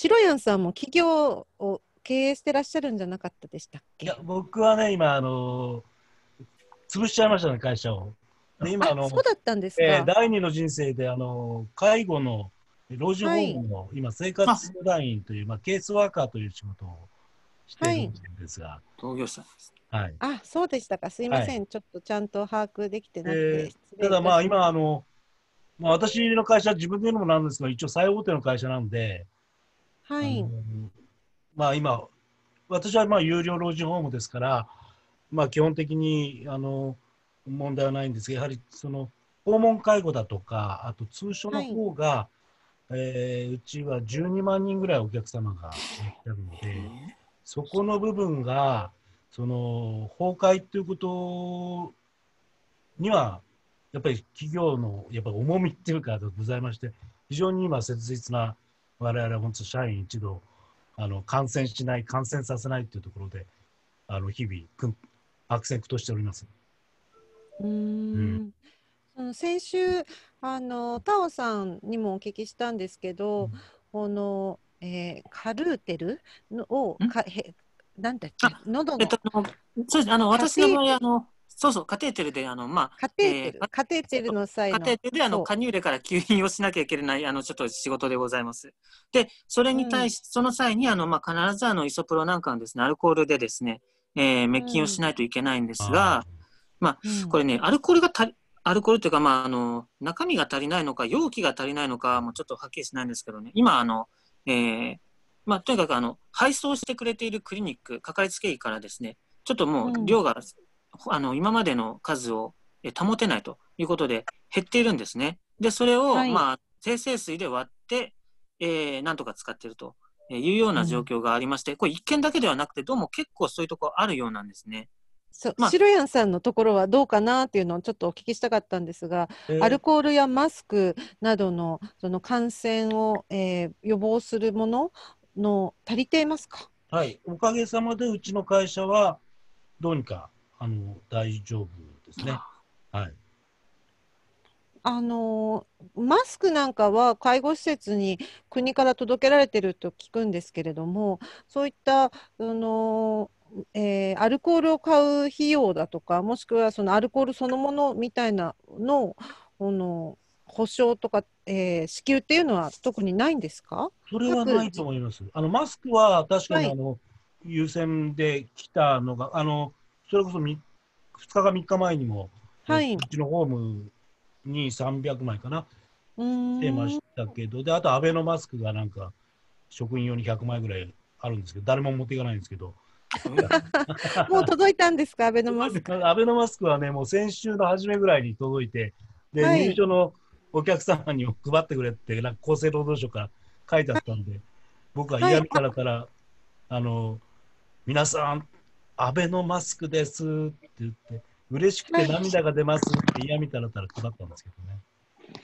白やんさんも企業を経営してらっしゃるんじゃなかったでしたっけいや僕はね今あの潰しちゃいましたね会社を。で今あのそうだったんですか、えー、第二の人生であの介護の老人ホームの、はい、今生活相談員というまあケースワーカーという仕事をしているんですが。はいはい、あそうでしたか、すみません、はい、ちょっとちゃんと把握できてなくて、えー、ただまあ今あの、まあ、私の会社、自分で言うのもなんですが、一応最大手の会社なんで、はい。まあ今、私はまあ有料老人ホームですから、まあ基本的にあの問題はないんですが、やはりその訪問介護だとか、あと通所の方が、はい、えー、うちは12万人ぐらいお客様がいっるので、そこの部分が、その崩壊ということには、やっぱり企業のやっぱ重みっていうか、ございまして、非常に今、切実な我々は本当社員一同あの感染しない感染させないというところであの日々悪戦苦闘しております。うんうん、先週あのタオさんにもお聞きしたんですけど、こ、うん、の、えー、カルーテルのをかへなんだっけ喉の、えっと、あの私の場合あのそうそう、カテーテルで、あの、まあ、カテーテル、えー、カテーテルの際カテーテルで、あの、加入レから吸引をしなきゃいけない、あの、ちょっと仕事でございます。で、それに対し、うん、その際に、あの、まあ、必ず、あの、イソプロなんかのですね、アルコールでですね、えー、滅菌をしないといけないんですが、うん、まあ、これね、アルコールが足り、アルコールというか、まあ、あの、中身が足りないのか、容器が足りないのか、もうちょっとはっきりしないんですけどね、今、あの、えー、まあ、とにかくあの配送してくれているクリニック、かかりつけ医からですね、ちょっともう量があの今までの数を保てないということで減っているんですね。で、それを、はい、まあ、生成水で割って、えー、なんとか使っているというような状況がありまして、うん、これ一件だけではなくて、どうも結構そういうとこあるようなんですね。そう、まあ、白谷さんのところはどうかなっていうのをちょっとお聞きしたかったんですが、えー、アルコールやマスクなどのその感染を、えー、予防するものの足りていますか。はい、おかげさまでうちの会社はどうにかあの大丈夫ですね。はい。あのマスクなんかは介護施設に国から届けられてると聞くんですけれどもそういったあの、えー、アルコールを買う費用だとかもしくはそのアルコールそのものみたいなのをの保証とか、えー、支給っていうのは特にないんですかそれはないと思います。あのマスクは確かにあの、はい、優先で来たのがあのそれこそ2日か3日前にも、はい、うちのホームに300枚かな、出ましたけど、で、あとアベノマスクがなんか、職員用に100枚ぐらいあるんですけど、誰も持っていかないんですけど。もう届いたんですか、アベノマスク。アベノマスクはね、もう先週の初めぐらいに届いて、で、はい、入所のお客様に配ってくれって、なんか厚生労働省から書いてあったんで、僕は嫌味からから、はい、あの、皆さん、アベノマスクですって言って、嬉しくて涙が出ますって嫌みたらたら子だったんですけどね。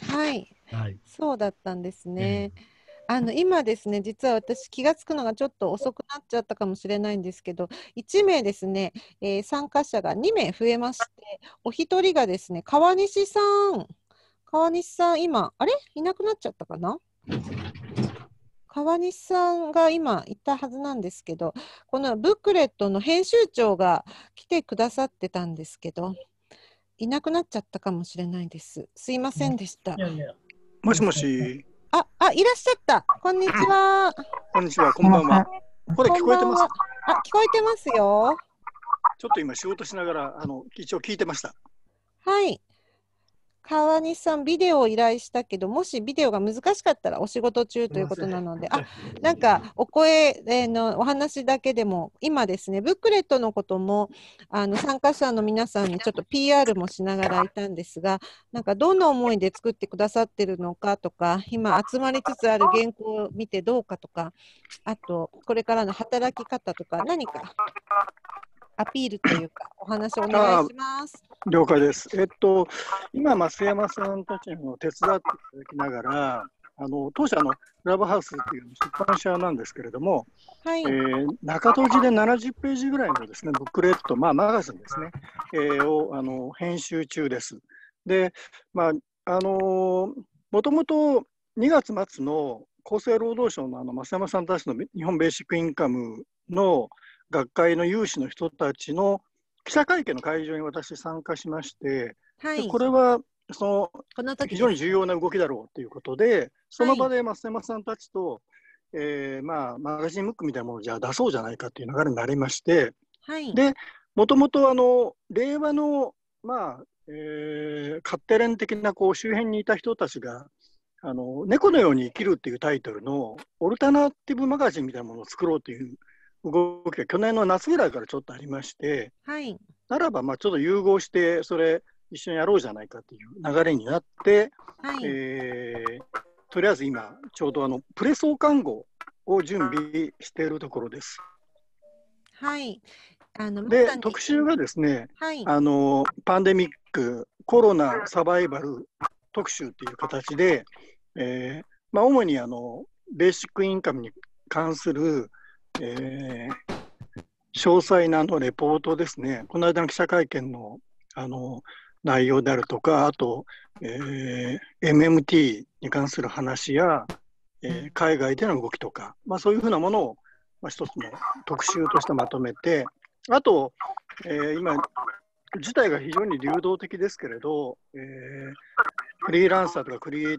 はい、はい、そうだったんですね。えーあの今ですね実は私気が付くのがちょっと遅くなっちゃったかもしれないんですけど1名ですね、えー、参加者が2名増えましてお一人がですね川西さん川西さん今あれいなくなっちゃったかな川西さんが今言ったはずなんですけどこのブックレットの編集長が来てくださってたんですけどいなくなっちゃったかもしれないですすいませんでした、いやいやもしもしああいらっしゃったこんにちはこんにちはこんばんはこれ聞こえてますあ聞こえてますよちょっと今仕事しながらあの一応聞いてましたはい川西さん、ビデオを依頼したけど、もしビデオが難しかったらお仕事中ということなので、あなんかお声、えのお話だけでも、今ですね、ブックレットのこともあの参加者の皆さんにちょっと PR もしながらいたんですが、なんかどんな思いで作ってくださってるのかとか、今集まりつつある原稿を見てどうかとか、あとこれからの働き方とか、何かアピールというか、お話をお願いします。了解です。えっと、今、増山さんたちにも手伝っていただきながら、あの当社のラブハウスっていう出版社なんですけれども、はいえー、中閉じで70ページぐらいのですねブックレット、まあ、マガジンですね、えー、をあの編集中です。で、まああのもともと2月末の厚生労働省のあの増山さんたちの日本ベーシックインカムの学会の有志の人たちの記者会見の会場に私参加しまして、はい、これはその非常に重要な動きだろうということでその場で松山さんたちと、はい、えー、まあ、マガジンムックみたいなものをじゃあ出そうじゃないかという流れになりまして、はい、でもともと令和の、まあえー、カッテレン的なこう周辺にいた人たちがあの「猫のように生きる」っていうタイトルのオルタナティブマガジンみたいなものを作ろうという動きが去年の夏ぐらいからちょっとありまして、はい、ならばまあちょっと融合してそれ一緒にやろうじゃないかという流れになって、はいえー、とりあえず今ちょうどあのプレ相関号を準備しているところです。はいあので特集がですね、はい、あのパンデミックコロナサバイバル特集という形で、えーまあ、主にあのベーシックインカムに関するえー、詳細なのレポートですね、この間の記者会見のあの内容であるとか、あと、えー、MMT に関する話や、えー、海外での動きとか、まあ、そういうふうなものを、まあ、一つの特集としてまとめて、あと、えー、今、事態が非常に流動的ですけれど、えー、フリーランサーとかクリエイ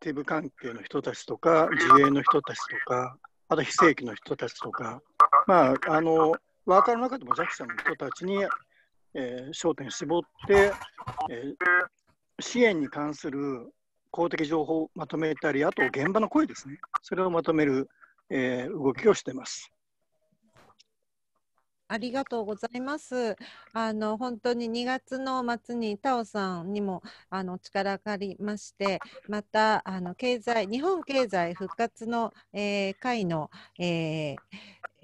ティブ関係の人たちとか、自営の人たちとか、あと非正規の人たちとか、まあ、あのワーカーの中でも弱者の人たちに、えー、焦点絞って、えー、支援に関する公的情報をまとめたり、あと現場の声ですね、それをまとめる、えー、動きをしています。ありがとうございます。あの本当に2月の末にタオさんにもあの力借りまして、またあの経済日本経済復活の、えー、会の、えー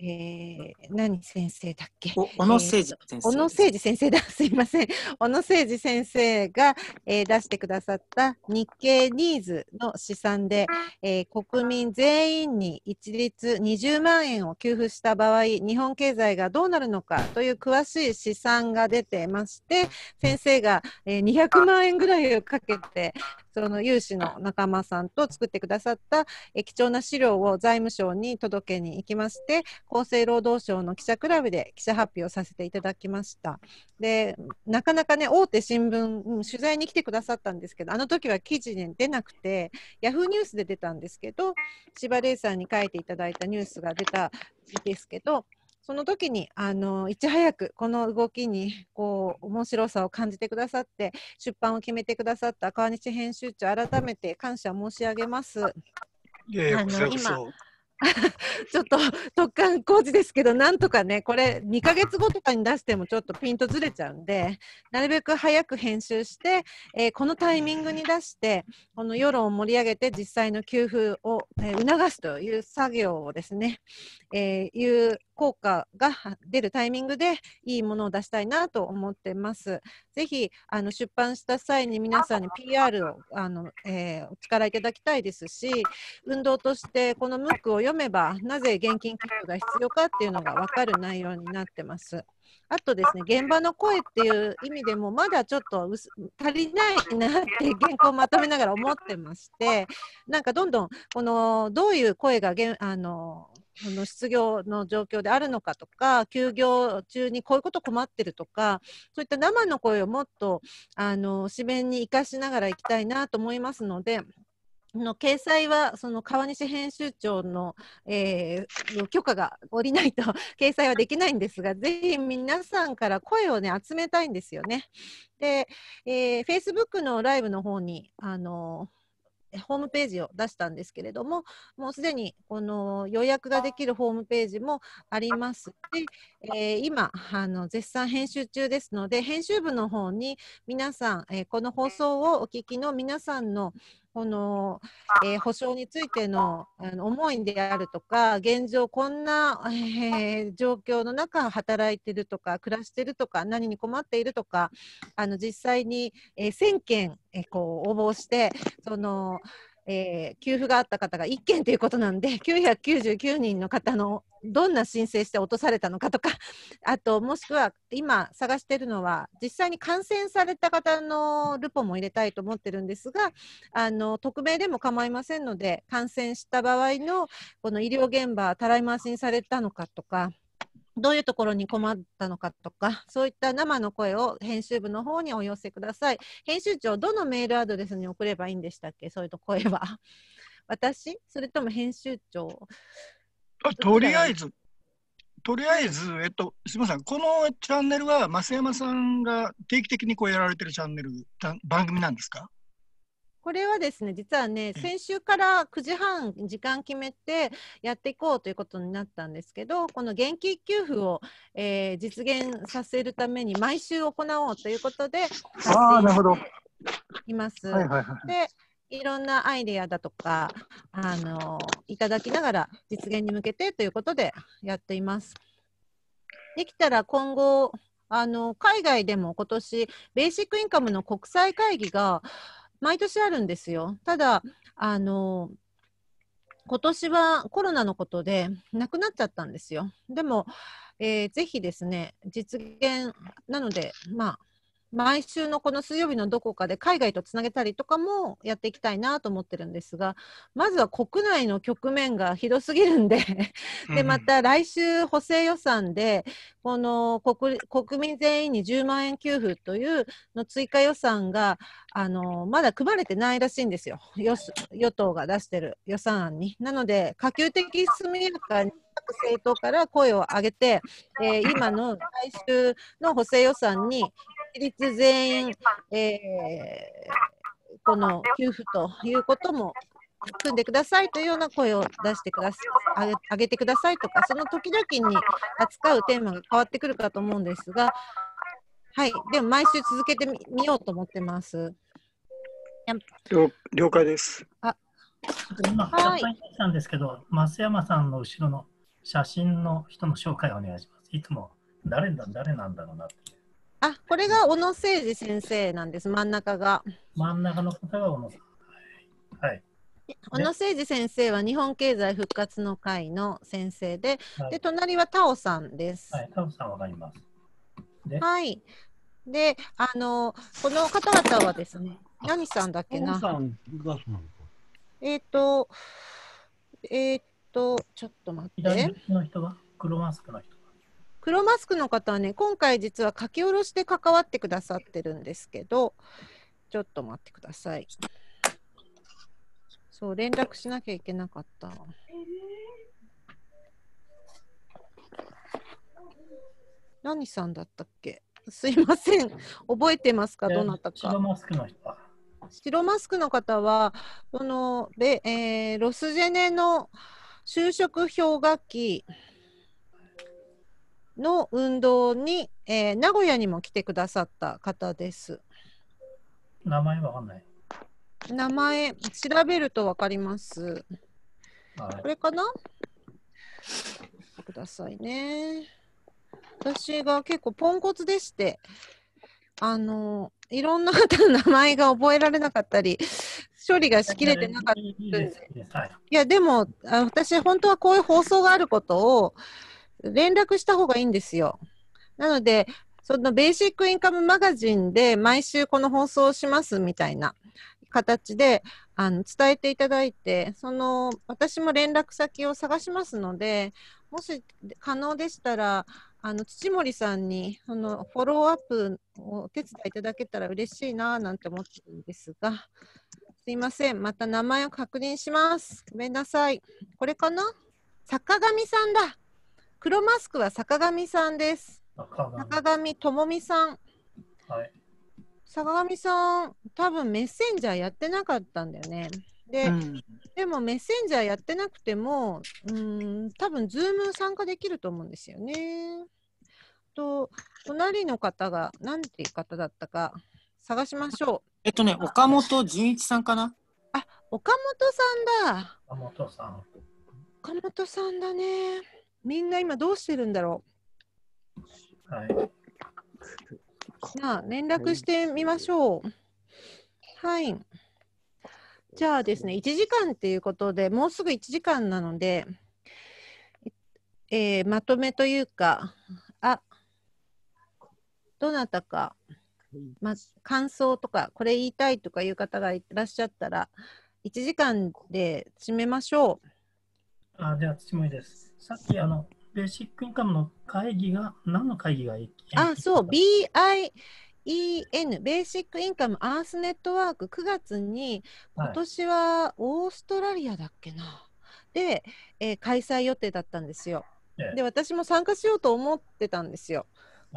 えー、何先生だっけ小野誠二先生、小野誠二先生だ、すいません。小野誠二先生が、えー、出してくださった日経ニーズの試算で、えー、国民全員に一律20万円を給付した場合、日本経済がどうなるのかという詳しい試算が出てまして、先生が、えー、200万円ぐらいをかけて、その有志の仲間さんと作ってくださったえ貴重な資料を財務省に届けに行きまして厚生労働省の記者クラブで記者発表させていただきましたでなかなかね大手新聞取材に来てくださったんですけどあの時は記事に出なくて yahoo！! ニュースで出たんですけど千葉レイさんに書いていただいたニュースが出たんですけどその時にあのいち早くこの動きにこう面白さを感じてくださって出版を決めてくださった川西編集長改めて感謝申し上げます。いやいや ちょっと特貫工事ですけど、なんとかね、これ2か月後とかに出してもちょっとピンとずれちゃうんで、なるべく早く編集して、えー、このタイミングに出して、この世論を盛り上げて実際の給付を、えー、促すという作業をですね、えー、いう効果が出るタイミングでいいものを出したいなと思ってます。ぜひあの出版した際に皆さんに PR をあの、えー、お力いただきたいですし運動としてこのムックを読めばなぜ現金給付が必要かっていうのが分かる内容になってます。あとですね、現場の声っていう意味でも、まだちょっと足りないなって 原稿をまとめながら思ってまして、なんかどんどん、この、どういう声があの、あの失業の状況であるのかとか休業中にこういうこと困ってるとかそういった生の声をもっとあの紙面に生かしながらいきたいなと思いますので。の掲載はその川西編集長の、えー、許可が下りないと 掲載はできないんですがぜひ皆さんから声を、ね、集めたいんですよね。で、えー、f a c e b o o のライブの方にあのーホームページを出したんですけれども、もうすでにこの予約ができるホームページもありますし、えー、今あの、絶賛編集中ですので、編集部の方に皆さん、えー、この放送をお聞きの皆さんの、この、えー、保障についてのあの思いであるとか現状こんな、えー、状況の中働いてるとか暮らしてるとか何に困っているとかあの実際に、え1000件、えー、こう応募してそのえー、給付があった方が1件ということなんで999 人の方のどんな申請して落とされたのかとか あともしくは今探しているのは実際に感染された方のルポも入れたいと思ってるんですがあの匿名でも構いませんので感染した場合のこの医療現場たらい回しにされたのかとかどういうところに困ったのかとか、そういった生の声を編集部の方にお寄せください。編集長、どのメールアドレスに送ればいいんでしたっけそういうと声は。私それとも編集長あとりあえず、とりあえず、えっと、すみません、このチャンネルは、増山さんが定期的にこうやられてるチャンネル、番組なんですかこれはですね実はね先週から9時半時間決めてやっていこうということになったんですけどこの現金給付を、えー、実現させるために毎週行おうということでああ、なるほどいます。はいはいはい、でいろんなアイデアだとか、あのいただきながら実現に向けてということでやっています。できたら今後あの海外でも今年ベーシックインカムの国際会議が毎年あるんですよ。ただ、あの、今年はコロナのことで亡くなっちゃったんですよ。でも、えー、ぜひですね、実現なので、まあ、毎週のこの水曜日のどこかで海外とつなげたりとかもやっていきたいなと思ってるんですがまずは国内の局面がひどすぎるんででまた来週補正予算でこの国民全員に10万円給付というの追加予算があのまだ組まれてないらしいんですよ与党が出してる予算案に。なので可及的速やかに各政党から声を上げて、えー、今の来週の補正予算に立全員、えー、この給付ということも含んでくださいというような声を出してくださあげ上げてくださいとか、その時々に扱うテーマが変わってくるかと思うんですが、はい、でも毎週続けてみようと思ってます。了了解です。あ今、はい、チャットにたんですけど、増山さんの後ろの写真の人の紹介をお願いします。いつも誰だ、誰なんだろうなって。あ、これが小野誠二先生なんです、真ん中が。真ん中の方が小野さん。はい。小野誠二先生は日本経済復活の会の先生で、はい、で隣はタオさんです。はい、タオさんわかります。はい。で、あのこの方々はですね、何さんだっけな。えっ、ー、と、えっ、ー、と、ちょっと待って。左の人は黒マスクの人。黒マスクの方はね、今回実は書き下ろしで関わってくださってるんですけど、ちょっと待ってください。そう、連絡しなきゃいけなかった。何さんだったっけすいません。覚えてますかどなたか。白マスクの人白マスクの方は、この、えー、ロスジェネの就職氷河期、の運動に、えー、名古屋にも来てくださった方です。名前わかんない。名前、調べるとわかります。はい、これかなくださいね。私が結構ポンコツでして、あの、いろんな方の名前が覚えられなかったり、処理がしきれてなかったり。いや、でも、私、本当はこういう放送があることを、連絡した方がいいんですよ。なので、そのベーシックインカムマガジンで毎週この放送をしますみたいな形であの伝えていただいて、その私も連絡先を探しますので、もし可能でしたら、あの土森さんにそのフォローアップをお手伝いいただけたら嬉しいななんて思ってるんですが、すいません、また名前を確認します。ごめんなさい。これかな坂上さんだ。黒マスクは坂上さんです。坂上智美さん。はい。坂上さん、多分メッセンジャーやってなかったんだよね。で、うん、でもメッセンジャーやってなくても、うん、多分ズーム参加できると思うんですよね。と、隣の方が、なんていう方だったか、探しましょう。えっとね、岡本純一さんかな。あ、岡本さんだ。岡本さん。岡本さんだね。みんな今どうしてるんだろう。はい。じゃあ、連絡してみましょう。はい。じゃあですね、1時間っていうことで、もうすぐ1時間なので、えー、まとめというか、あ、どなたか、ま、感想とか、これ言いたいとかいう方がいらっしゃったら、1時間で締めましょう。あじゃあ、土です。さっき、あの、ベーシックインカムの会議が、何の会議がいいあ、そう、BIEN、ベーシックインカムアースネットワーク、9月に、今年はオーストラリアだっけな。はい、で、えー、開催予定だったんですよ。で、私も参加しようと思ってたんですよ。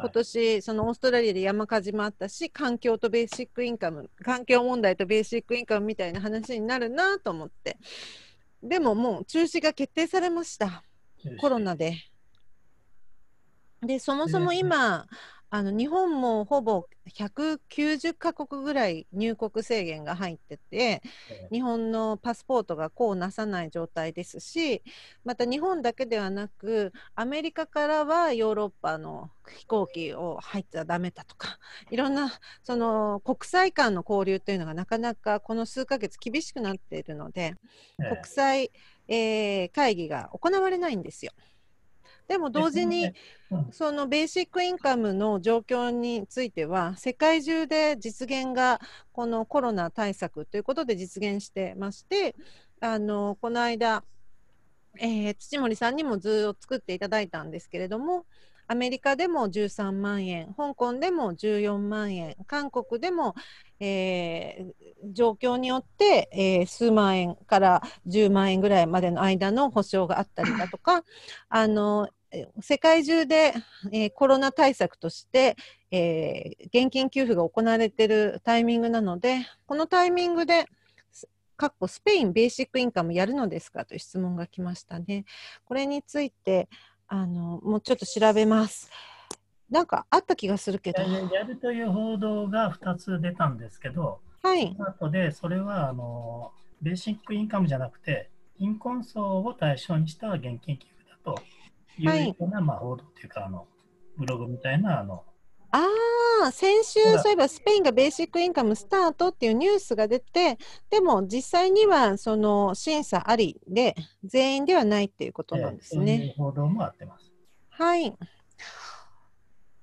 今年そのオーストラリアで山火事もあったし環境とベーシックインカム環境問題とベーシックインカムみたいな話になるなと思ってでももう中止が決定されました、コロナで。で、そもそも今、えーあの日本もほぼ190カ国ぐらい入国制限が入ってて日本のパスポートがこうなさない状態ですしまた日本だけではなくアメリカからはヨーロッパの飛行機を入っちゃだめだとかいろんなその国際間の交流というのがなかなかこの数ヶ月厳しくなっているので国際、えー、会議が行われないんですよ。でも同時に、そのベーシックインカムの状況については世界中で実現がこのコロナ対策ということで実現してましてあのこの間、えー、土森さんにも図を作っていただいたんですけれどもアメリカでも13万円香港でも14万円韓国でも、えー、状況によって、えー、数万円から10万円ぐらいまでの間の保証があったりだとかあの世界中で、えー、コロナ対策として、えー、現金給付が行われているタイミングなので、このタイミングで、かっこスペインベーシックインカムやるのですかという質問が来ましたね。これについて、あのもうちょっと調べます。なんかあった気がするけど。やるという報道が2つ出たんですけど、はい、あとでそれはあのベーシックインカムじゃなくて、貧困層を対象にした現金給付だと。有意な、魔法っていうか、あの、ブログみたいな、あの、ああ、先週、そういえばスペインがベーシックインカムスタートっていうニュースが出て、でも実際にはその審査ありで、全員ではないっていうことなんですね。報道もあってます。はい。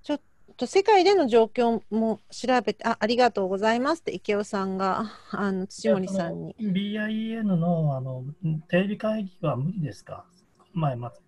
ちょっと世界での状況も調べて、あありがとうございますって池尾さんが、あの土森さんに。BIEN のあの定理会議は無理ですか前、松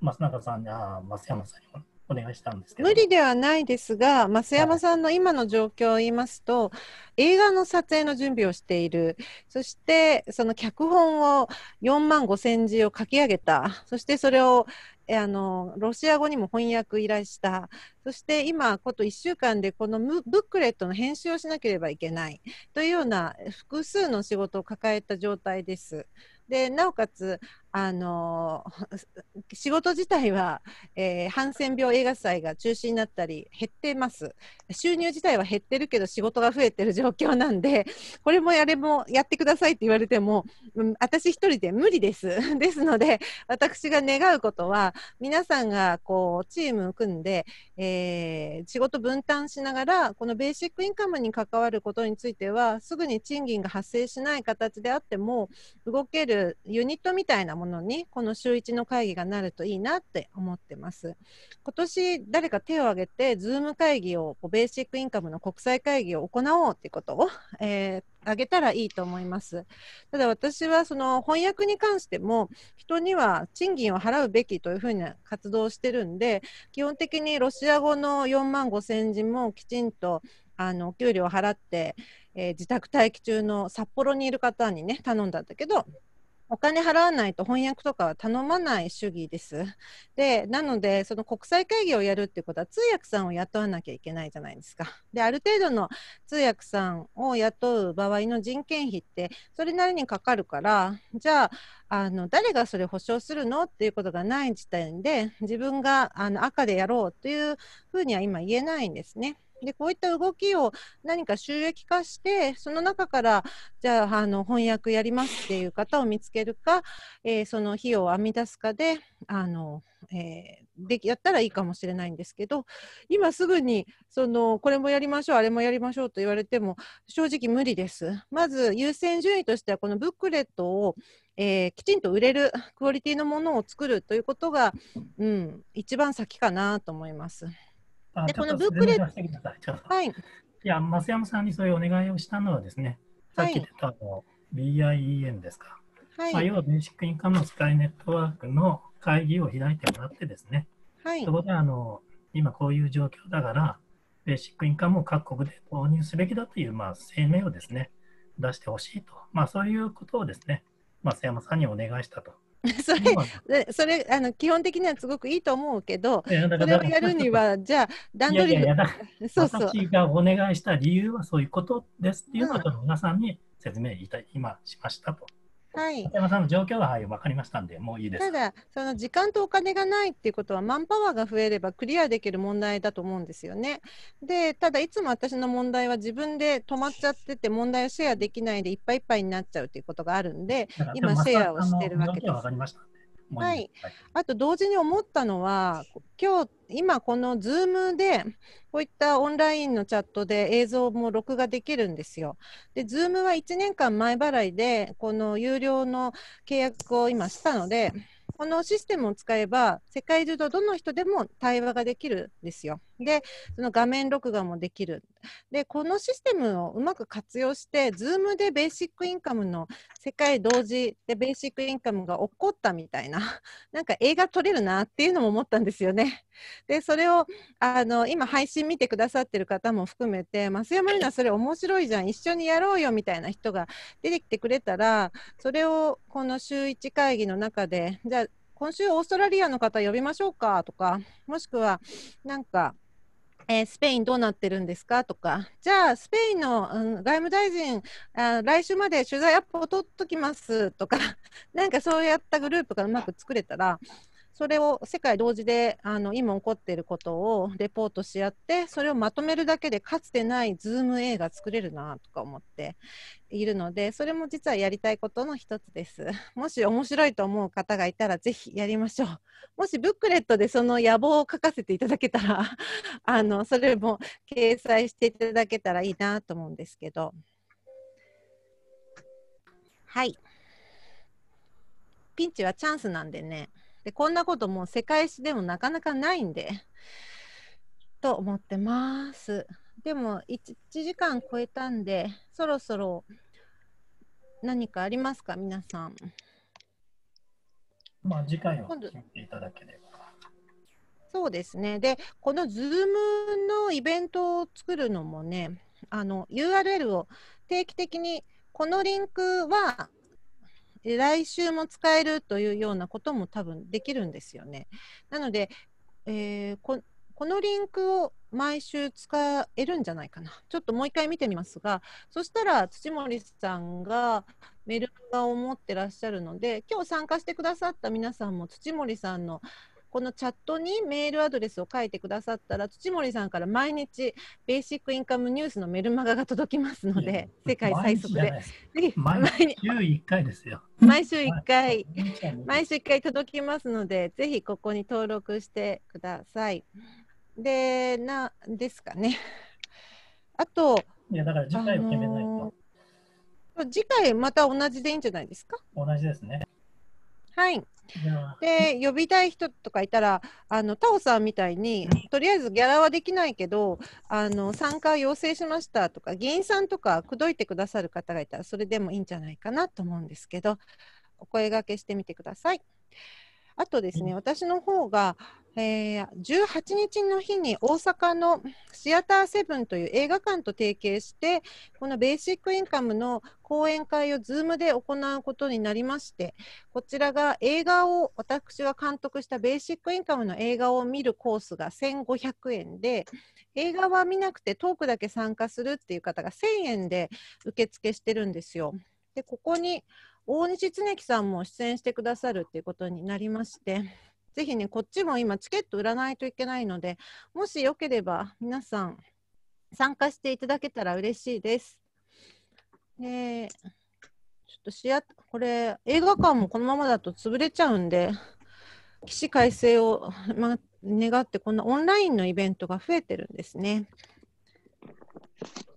増永さんあ増山さんにお願いしたんですけど無理ではないですが増山さんの今の状況を言いますと、はい、映画の撮影の準備をしているそしてその脚本を4万5千字を書き上げたそしてそれをあのロシア語にも翻訳依頼したそして今こと1週間でこのブックレットの編集をしなければいけないというような複数の仕事を抱えた状態です。でなおかつあの 仕事自体は、えー、ハンセン病映画祭が中止になったり減ってます収入自体は減ってるけど仕事が増えてる状況なんで これもやれもやってくださいって言われても、うん、私1人で無理です ですので私が願うことは皆さんがこうチームを組んで、えー、仕事分担しながらこのベーシックインカムに関わることについてはすぐに賃金が発生しない形であっても動けるユニットみたいなものにこの週一の会議がなるといいなって思ってます今年誰か手を挙げてズーム会議をベーシックインカムの国際会議を行おうってことを、えー、あげたらいいと思います。ただ私はその翻訳に関しても人には賃金を払うべきというふうな活動してるんで基本的にロシア語の4万5千人もきちんとあの給料を払って、えー、自宅待機中の札幌にいる方にね頼んだんだけどお金払わないと翻訳とかは頼まない主義です。で、なので、その国際会議をやるってことは通訳さんを雇わなきゃいけないじゃないですか。で、ある程度の通訳さんを雇う場合の人件費ってそれなりにかかるから、じゃあ、あの誰がそれ保証するのっていうことがない時点で自分があの赤でやろうというふうには今言えないんですね。でこういった動きを何か収益化してその中からじゃああの翻訳やりますっていう方を見つけるか、えー、その費用を編み出すかであの、えー、できやったらいいかもしれないんですけど今すぐにそのこれもやりましょうあれもやりましょうと言われても正直無理です。まず優先順位としてはこのブックレットをえー、きちんと売れるクオリティのものを作るということが、うん、一番先かなと思います。でこのブックレット、はい、いや、増山さんにそういうお願いをしたのはですね、さっき言ったあの、BIEN ですか、はいまあ、要はベーシックインカムのスカイネットワークの会議を開いてもらってですね、はい、そこであの今こういう状況だから、ベーシックインカムを各国で導入すべきだという、まあ、声明をですね、出してほしいと、まあ、そういうことをですね、増山さんにお願いしたと。それ、それあの基本的にはすごくいいと思うけど、それをやるには、じゃあ、段取りい そうそう私がお願いした理由はそういうことですっていうのを、皆さんに説明いた今しましたと。はい、山さんの状況は、はい、分かりましたんで、もういいですただ、その時間とお金がないっていうことは、マンパワーが増えればクリアできる問題だと思うんですよね。で、ただ、いつも私の問題は自分で止まっちゃってて、問題をシェアできないでいっぱいいっぱいになっちゃうということがあるんで、今、シェアをしてるわけです。かりましたはい、あと同時に思ったのは今日今この Zoom でこういったオンラインのチャットで映像も録画できるんですよ。で Zoom は1年間前払いでこの有料の契約を今したのでこのシステムを使えば世界中のどの人でも対話ができるんですよ。で、その画面録画もできる。で、このシステムをうまく活用して、Zoom でベーシックインカムの世界同時でベーシックインカムが起こったみたいな、なんか映画撮れるなっていうのも思ったんですよね。で、それをあの今配信見てくださってる方も含めて、増山瑠奈それ面白いじゃん、一緒にやろうよみたいな人が出てきてくれたら、それをこの週1会議の中で、じゃあ今週オーストラリアの方呼びましょうかとか、もしくはなんか、えー、スペインどうなってるんですかとか、じゃあ、スペインの、うん、外務大臣あ、来週まで取材アップを取っときますとか、なんかそうやったグループがうまく作れたら、それを世界同時であの今起こっていることをレポートし合ってそれをまとめるだけでかつてないズーム映画作れるなとか思っているのでそれも実はやりたいことの一つですもし面白いと思う方がいたらぜひやりましょうもしブックレットでその野望を書かせていただけたら あのそれも掲載していただけたらいいなと思うんですけどはいピンチはチャンスなんでねこんなことも世界史でもなかなかないんで と思ってます。でも 1, 1時間超えたんでそろそろ何かありますか皆さん。まあ次回を決めていただければ。そうですね。で、この Zoom のイベントを作るのもね、あの URL を定期的にこのリンクはで来週も使えるというようなことも多分できるんですよね。なので、えー、ここのリンクを毎週使えるんじゃないかな。ちょっともう一回見てみますが、そしたら土森さんがメルマガを持ってらっしゃるので、今日参加してくださった皆さんも土森さんのこのチャットにメールアドレスを書いてくださったら土森さんから毎日ベーシックインカムニュースのメルマガが届きますので世界最速で毎週1回ですよ毎週1回毎週1回届きますのでぜひここに登録してくださいでなですかねあといやだから次回を決めないと、あのー、次回また同じでいいんじゃないですか同じですねはいで呼びたい人とかいたらあのタオさんみたいにとりあえずギャラはできないけどあの参加要請しましたとか議員さんとか口説いてくださる方がいたらそれでもいいんじゃないかなと思うんですけどお声がけしてみてください。あとですね、私の方がえー、18日の日に大阪のシアターセブンという映画館と提携してこのベーシックインカムの講演会を Zoom で行うことになりましてこちらが映画を私が監督したベーシックインカムの映画を見るコースが1500円で映画は見なくてトークだけ参加するっていう方が1000円で受付してるんですよ。でここに大西恒樹さんも出演してくださるっていうことになりましてぜひね、こっちも今チケット売らないといけないので、もしよければ皆さん参加していただけたら嬉しいです。ちょっとシア、これ映画館もこのままだと潰れちゃうんで、起死回生を、ま、願ってこんなオンラインのイベントが増えてるんですね。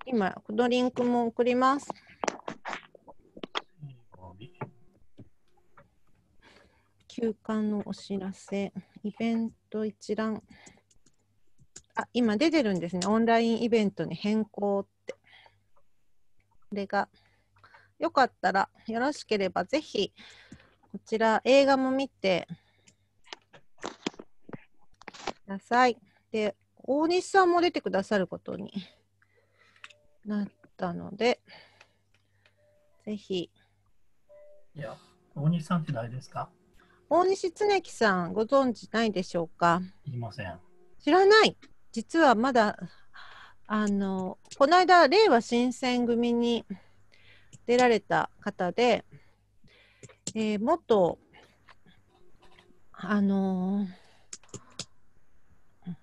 今、このリンクも送ります。休館のお知らせ、イベント一覧。あ、今出てるんですね。オンラインイベントに変更って。これが、よかったら、よろしければ、ぜひ、こちら映画も見てください。で、大西さんも出てくださることになったので、ぜひ。いや、大西さんって誰ですか大西常樹さんご存知ないでしょうかいません知らない実はまだあのこの間令和新選組に出られた方で、えー、元あのー、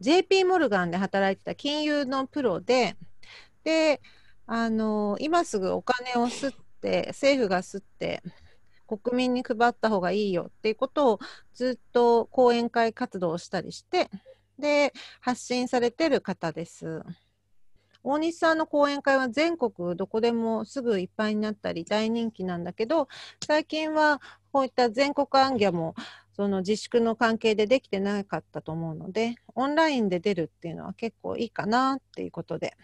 JP モルガンで働いてた金融のプロでで、あのー、今すぐお金を吸って政府が吸って国民に配った方がいいよっていうことをずっと講演会活動をしたりしてで発信されてる方です。大西さんの講演会は全国どこでもすぐいっぱいになったり大人気なんだけど最近はこういった全国暗夜もその自粛の関係でできてなかったと思うのでオンラインで出るっていうのは結構いいかなっていうことで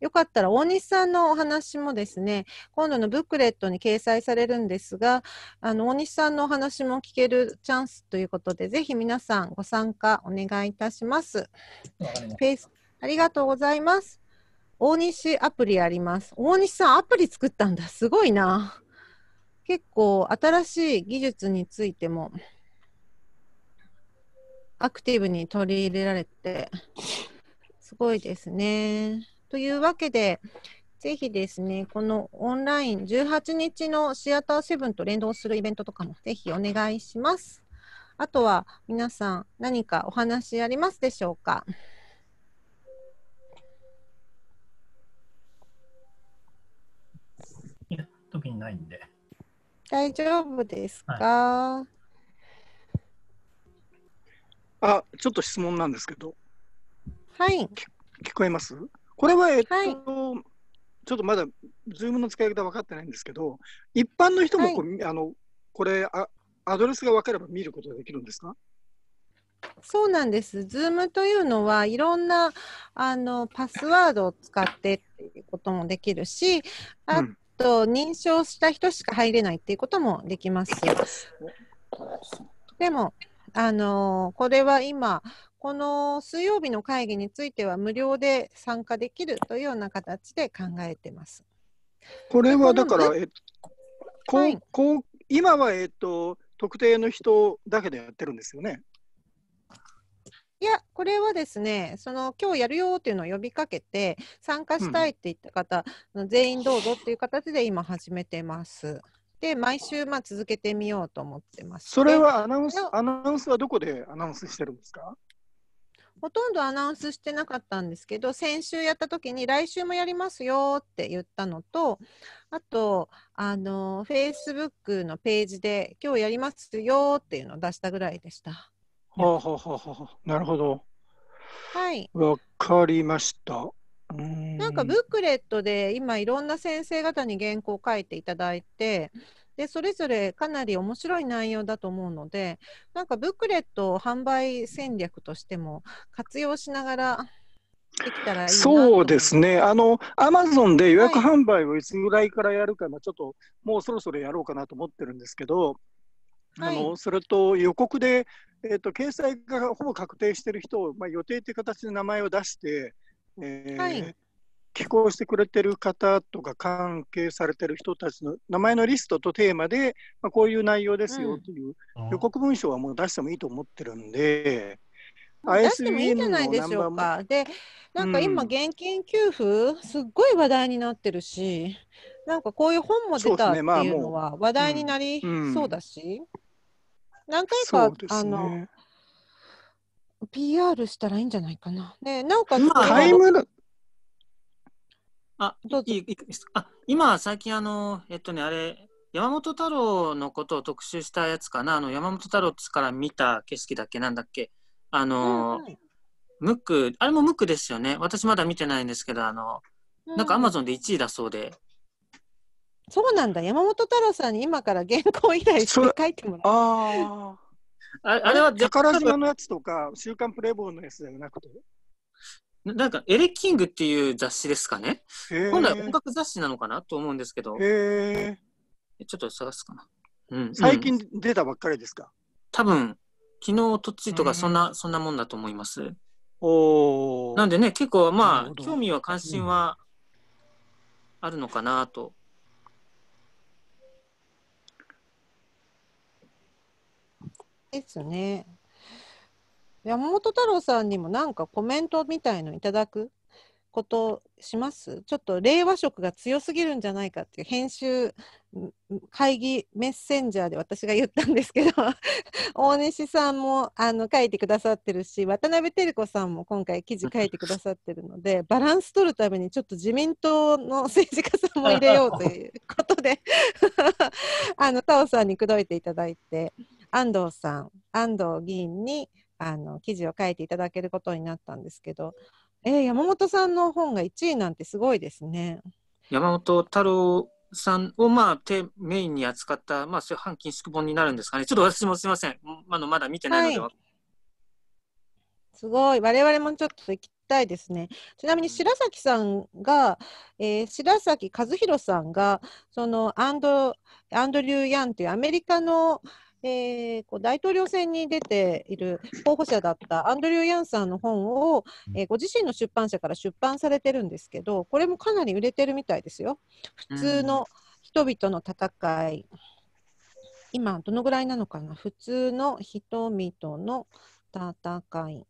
よかったら大西さんのお話もですね、今度のブックレットに掲載されるんですが、あの大西さんのお話も聞けるチャンスということで、ぜひ皆さんご参加お願いいたします。フェイスありがとうございます。大西アプリあります。大西さん、アプリ作ったんだ。すごいな。結構新しい技術についてもアクティブに取り入れられてすごいですね。というわけで、ぜひですね、このオンライン18日のシアターセブンと連動するイベントとかもぜひお願いします。あとは皆さん何かお話ありますでしょうかいや、特にないんで。大丈夫ですか、はい、あ、ちょっと質問なんですけど。はい。聞こえますこれは、えっと、はい、ちょっとまだ、ズームの使い方分かってないんですけど、一般の人もこ,、はい、あのこれあ、アドレスが分かれば見ることができるんですかそうなんです。Zoom というのはいろんなあのパスワードを使ってっていうこともできるし、あと認証した人しか入れないっていうこともできます。でも、あのこれは今この水曜日の会議については無料で参加できるというような形で考えてます。これはだから、えこうこう今は、えっと、特定の人だけでやってるんですよね。いや、これはですね、その今日やるよっていうのを呼びかけて、参加したいって言った方、うん、全員どうぞっていう形で今始めてます。で、毎週まあ続けてみようと思ってます。それはアナウンスアナウンスはどこでアナウンスしてるんですかほとんどアナウンスしてなかったんですけど先週やった時に来週もやりますよって言ったのとあとあのフェイスブックのページで今日やりますよっていうのを出したぐらいでした。はあはあはあはなるほど。はい。わかりました。なんかブックレットで今いろんな先生方に原稿を書いていただいてでそれぞれかなり面白い内容だと思うのでなんかブックレットを販売戦略としても活用しながらできたらいいそうですね、あの、アマゾンで予約販売をいつぐらいからやるか、はい、ちょっともうそろそろやろうかなと思ってるんですけど、はい、あのそれと予告で、えーと、掲載がほぼ確定している人を、まあ、予定という形で名前を出して、えー、はい寄稿してくれてる方とか関係されてる人たちの名前のリストとテーマで、まあ、こういう内容ですよという予告文書はもう出してもいいと思ってるんで。うん、出してもいいんじゃないでしょうか。で、なんか今、現金給付、すっごい話題になってるし、なんかこういう本も出たっていうのは話題になりそうだし、何回か、ね、あの PR したらいいんじゃないかな。ね、なおかつ、まあ、タイムあ、いいあ今、最近、あの、えっとね、あれ、山本太郎のことを特集したやつかな、あの山本太郎から見た景色だっけ、なんだっけ、あの、うんムック、あれもムックですよね、私まだ見てないんですけど、あの、なんかアマゾンで1位だそうで。そうなんだ、山本太郎さんに今から原稿依頼して書いてもらう。ああ。あれは宝島のやつとか、週刊プレイボーのやつではなくてなんか、エレキングっていう雑誌ですかね。本来音楽雑誌なのかなと思うんですけど。ちょっと探すかな。うん、最近出たばっかりですか、多分、昨日、とついとか、そんな、そんなもんだと思います。おなんでね、結構、まあ、興味は関心はあるのかなと。ですね。山本太郎さんにもなんかコメントみたいのいただくことしますちょっと令和色が強すぎるんじゃないかっていう編集会議メッセンジャーで私が言ったんですけど 大西さんもあの書いてくださってるし渡辺照子さんも今回記事書いてくださってるのでバランス取るためにちょっと自民党の政治家さんも入れようということで あの田尾さんに口説いていただいて安藤さん安藤議員にあの記事を書いていただけることになったんですけど、えー、山本さんの本が1位なんてすごいですね。山本太郎さんを、まあ、てメインに扱った、まあ、半禁縮本になるんですかね。ちょっと私もすみません。あのまだ見てないので、はい、すごい。我々もちょっと行きたいですね。ちなみに白崎さんが、えー、白崎和弘さんが、そのアンドアンドリュー・ヤンというアメリカの、えー、こう大統領選に出ている候補者だったアンドリュー・ヤンさんの本を、えー、ご自身の出版社から出版されてるんですけどこれもかなり売れてるみたいですよ。普通の人々の戦い、今どのぐらいなのかな普通の人々の戦い。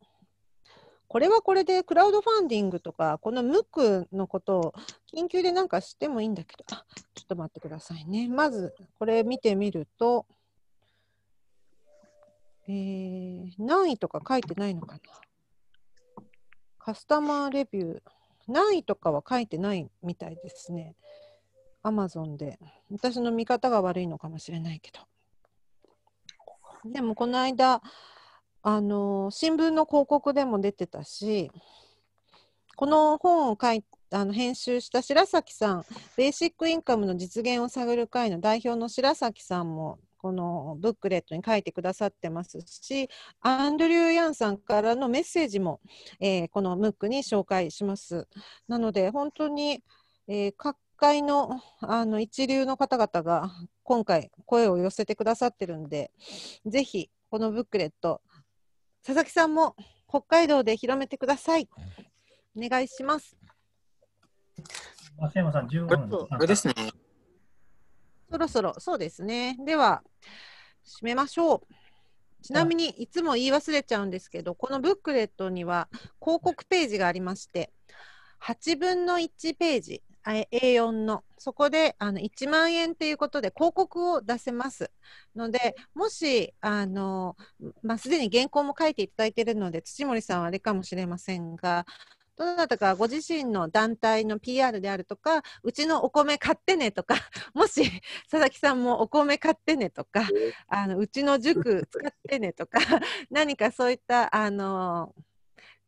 これはこれでクラウドファンディングとかこのムックのことを緊急でなんかしてもいいんだけどあちょっと待ってくださいねまずこれ見てみるとえー、何位とか書いてないのかなカスタマーレビュー。何位とかは書いてないみたいですね。アマゾンで。私の見方が悪いのかもしれないけど。でもこの間、あの新聞の広告でも出てたし、この本を書いあの編集した白崎さん、ベーシックインカムの実現を探る会の代表の白崎さんもこのブックレットに書いてくださってますしアンドリュー・ヤンさんからのメッセージも、えー、このムックに紹介します。なので本当に、えー、各界のあの一流の方々が今回声を寄せてくださってるんでぜひこのブックレット佐々木さんも北海道で広めてください。お願いします。松山さん、15分。れですね。そろそろ、そうですね。では、締めましょう。ちなみにいつも言い忘れちゃうんですけど、このブックレットには広告ページがありまして、8分の1ページ、A4 の、そこであの1万円ということで広告を出せますので、もし、あのまあ、すでに原稿も書いていただいているので、土森さんはあれかもしれませんが、どなたかご自身の団体の PR であるとか、うちのお米買ってねとか、もし佐々木さんもお米買ってねとか、あのうちの塾使ってねとか、何かそういったあの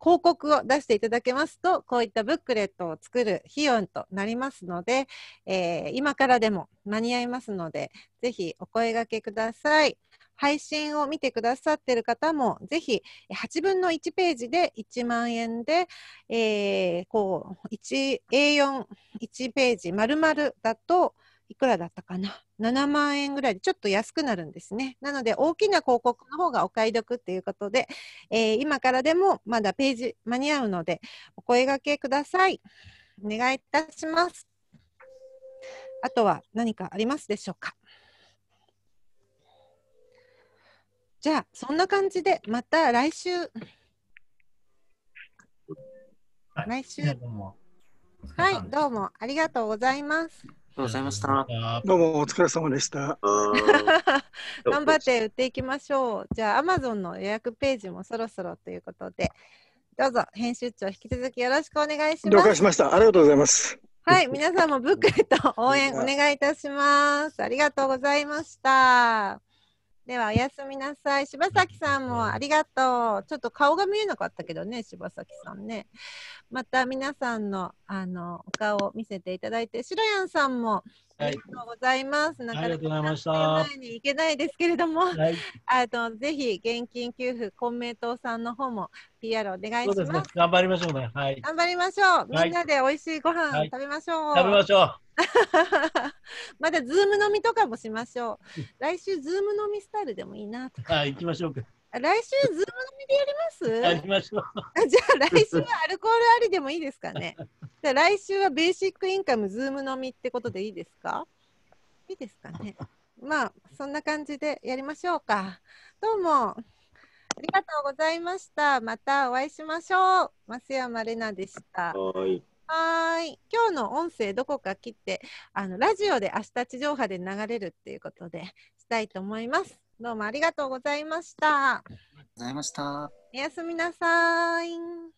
広告を出していただけますと、こういったブックレットを作る費用となりますので、えー、今からでも間に合いますので、ぜひお声がけください。配信を見てくださってる方も、ぜひ8分の1ページで1万円で、えー、こう、1、A4、1ページ丸々だと、いくらだったかな7万円ぐらいでちょっと安くなるんですね。なので大きな広告の方がお買い得っていうことで、えー、今からでもまだページ間に合うのでお声がけください。お願いいたします。あとは何かありますでしょうかじゃあそんな感じでまた来週、来週はいどうもありがとうございますありがとうございましたどうもお疲れ様でした 頑張って売っていきましょうじゃあ Amazon の予約ページもそろそろということでどうぞ編集長引き続きよろしくお願いします了解しましたありがとうございますはい、皆さんもブックレット応援お願いいたします。ありがとうございました。ではおやすみなさい。柴崎さんもありがとう。ちょっと顔が見えなかったけどね、柴崎さんね。また皆さんのあのお顔を見せていただいて、白やんさんもありがとうございます。はい、なかなか前に行けないですけれども、はい、あとぜひ現金給付公明党さんの方も PR お願いします。すね、頑張りましょうね。はい、頑張りましょう。みんなで美味しいご飯食べましょう。食べましょう。まだズーム飲みとかもしましょう。来週ズーム飲みスタイルでもいいなとか。あ、行きましょうか。来週ズーム飲みでやりますやり ましょう。じゃあ来週はアルコールありでもいいですかね。じゃあ来週はベーシックインカムズーム飲みってことでいいですかいいですかね。まあそんな感じでやりましょうか。どうも。ありがとうございました。またお会いしましょう。増山玲奈でした。はい。今日の音声どこか切って、あのラジオで明日地上波で流れるっていうことでしたいと思います。どうもありがとうございました。ありがとうございました。おやすみなさい。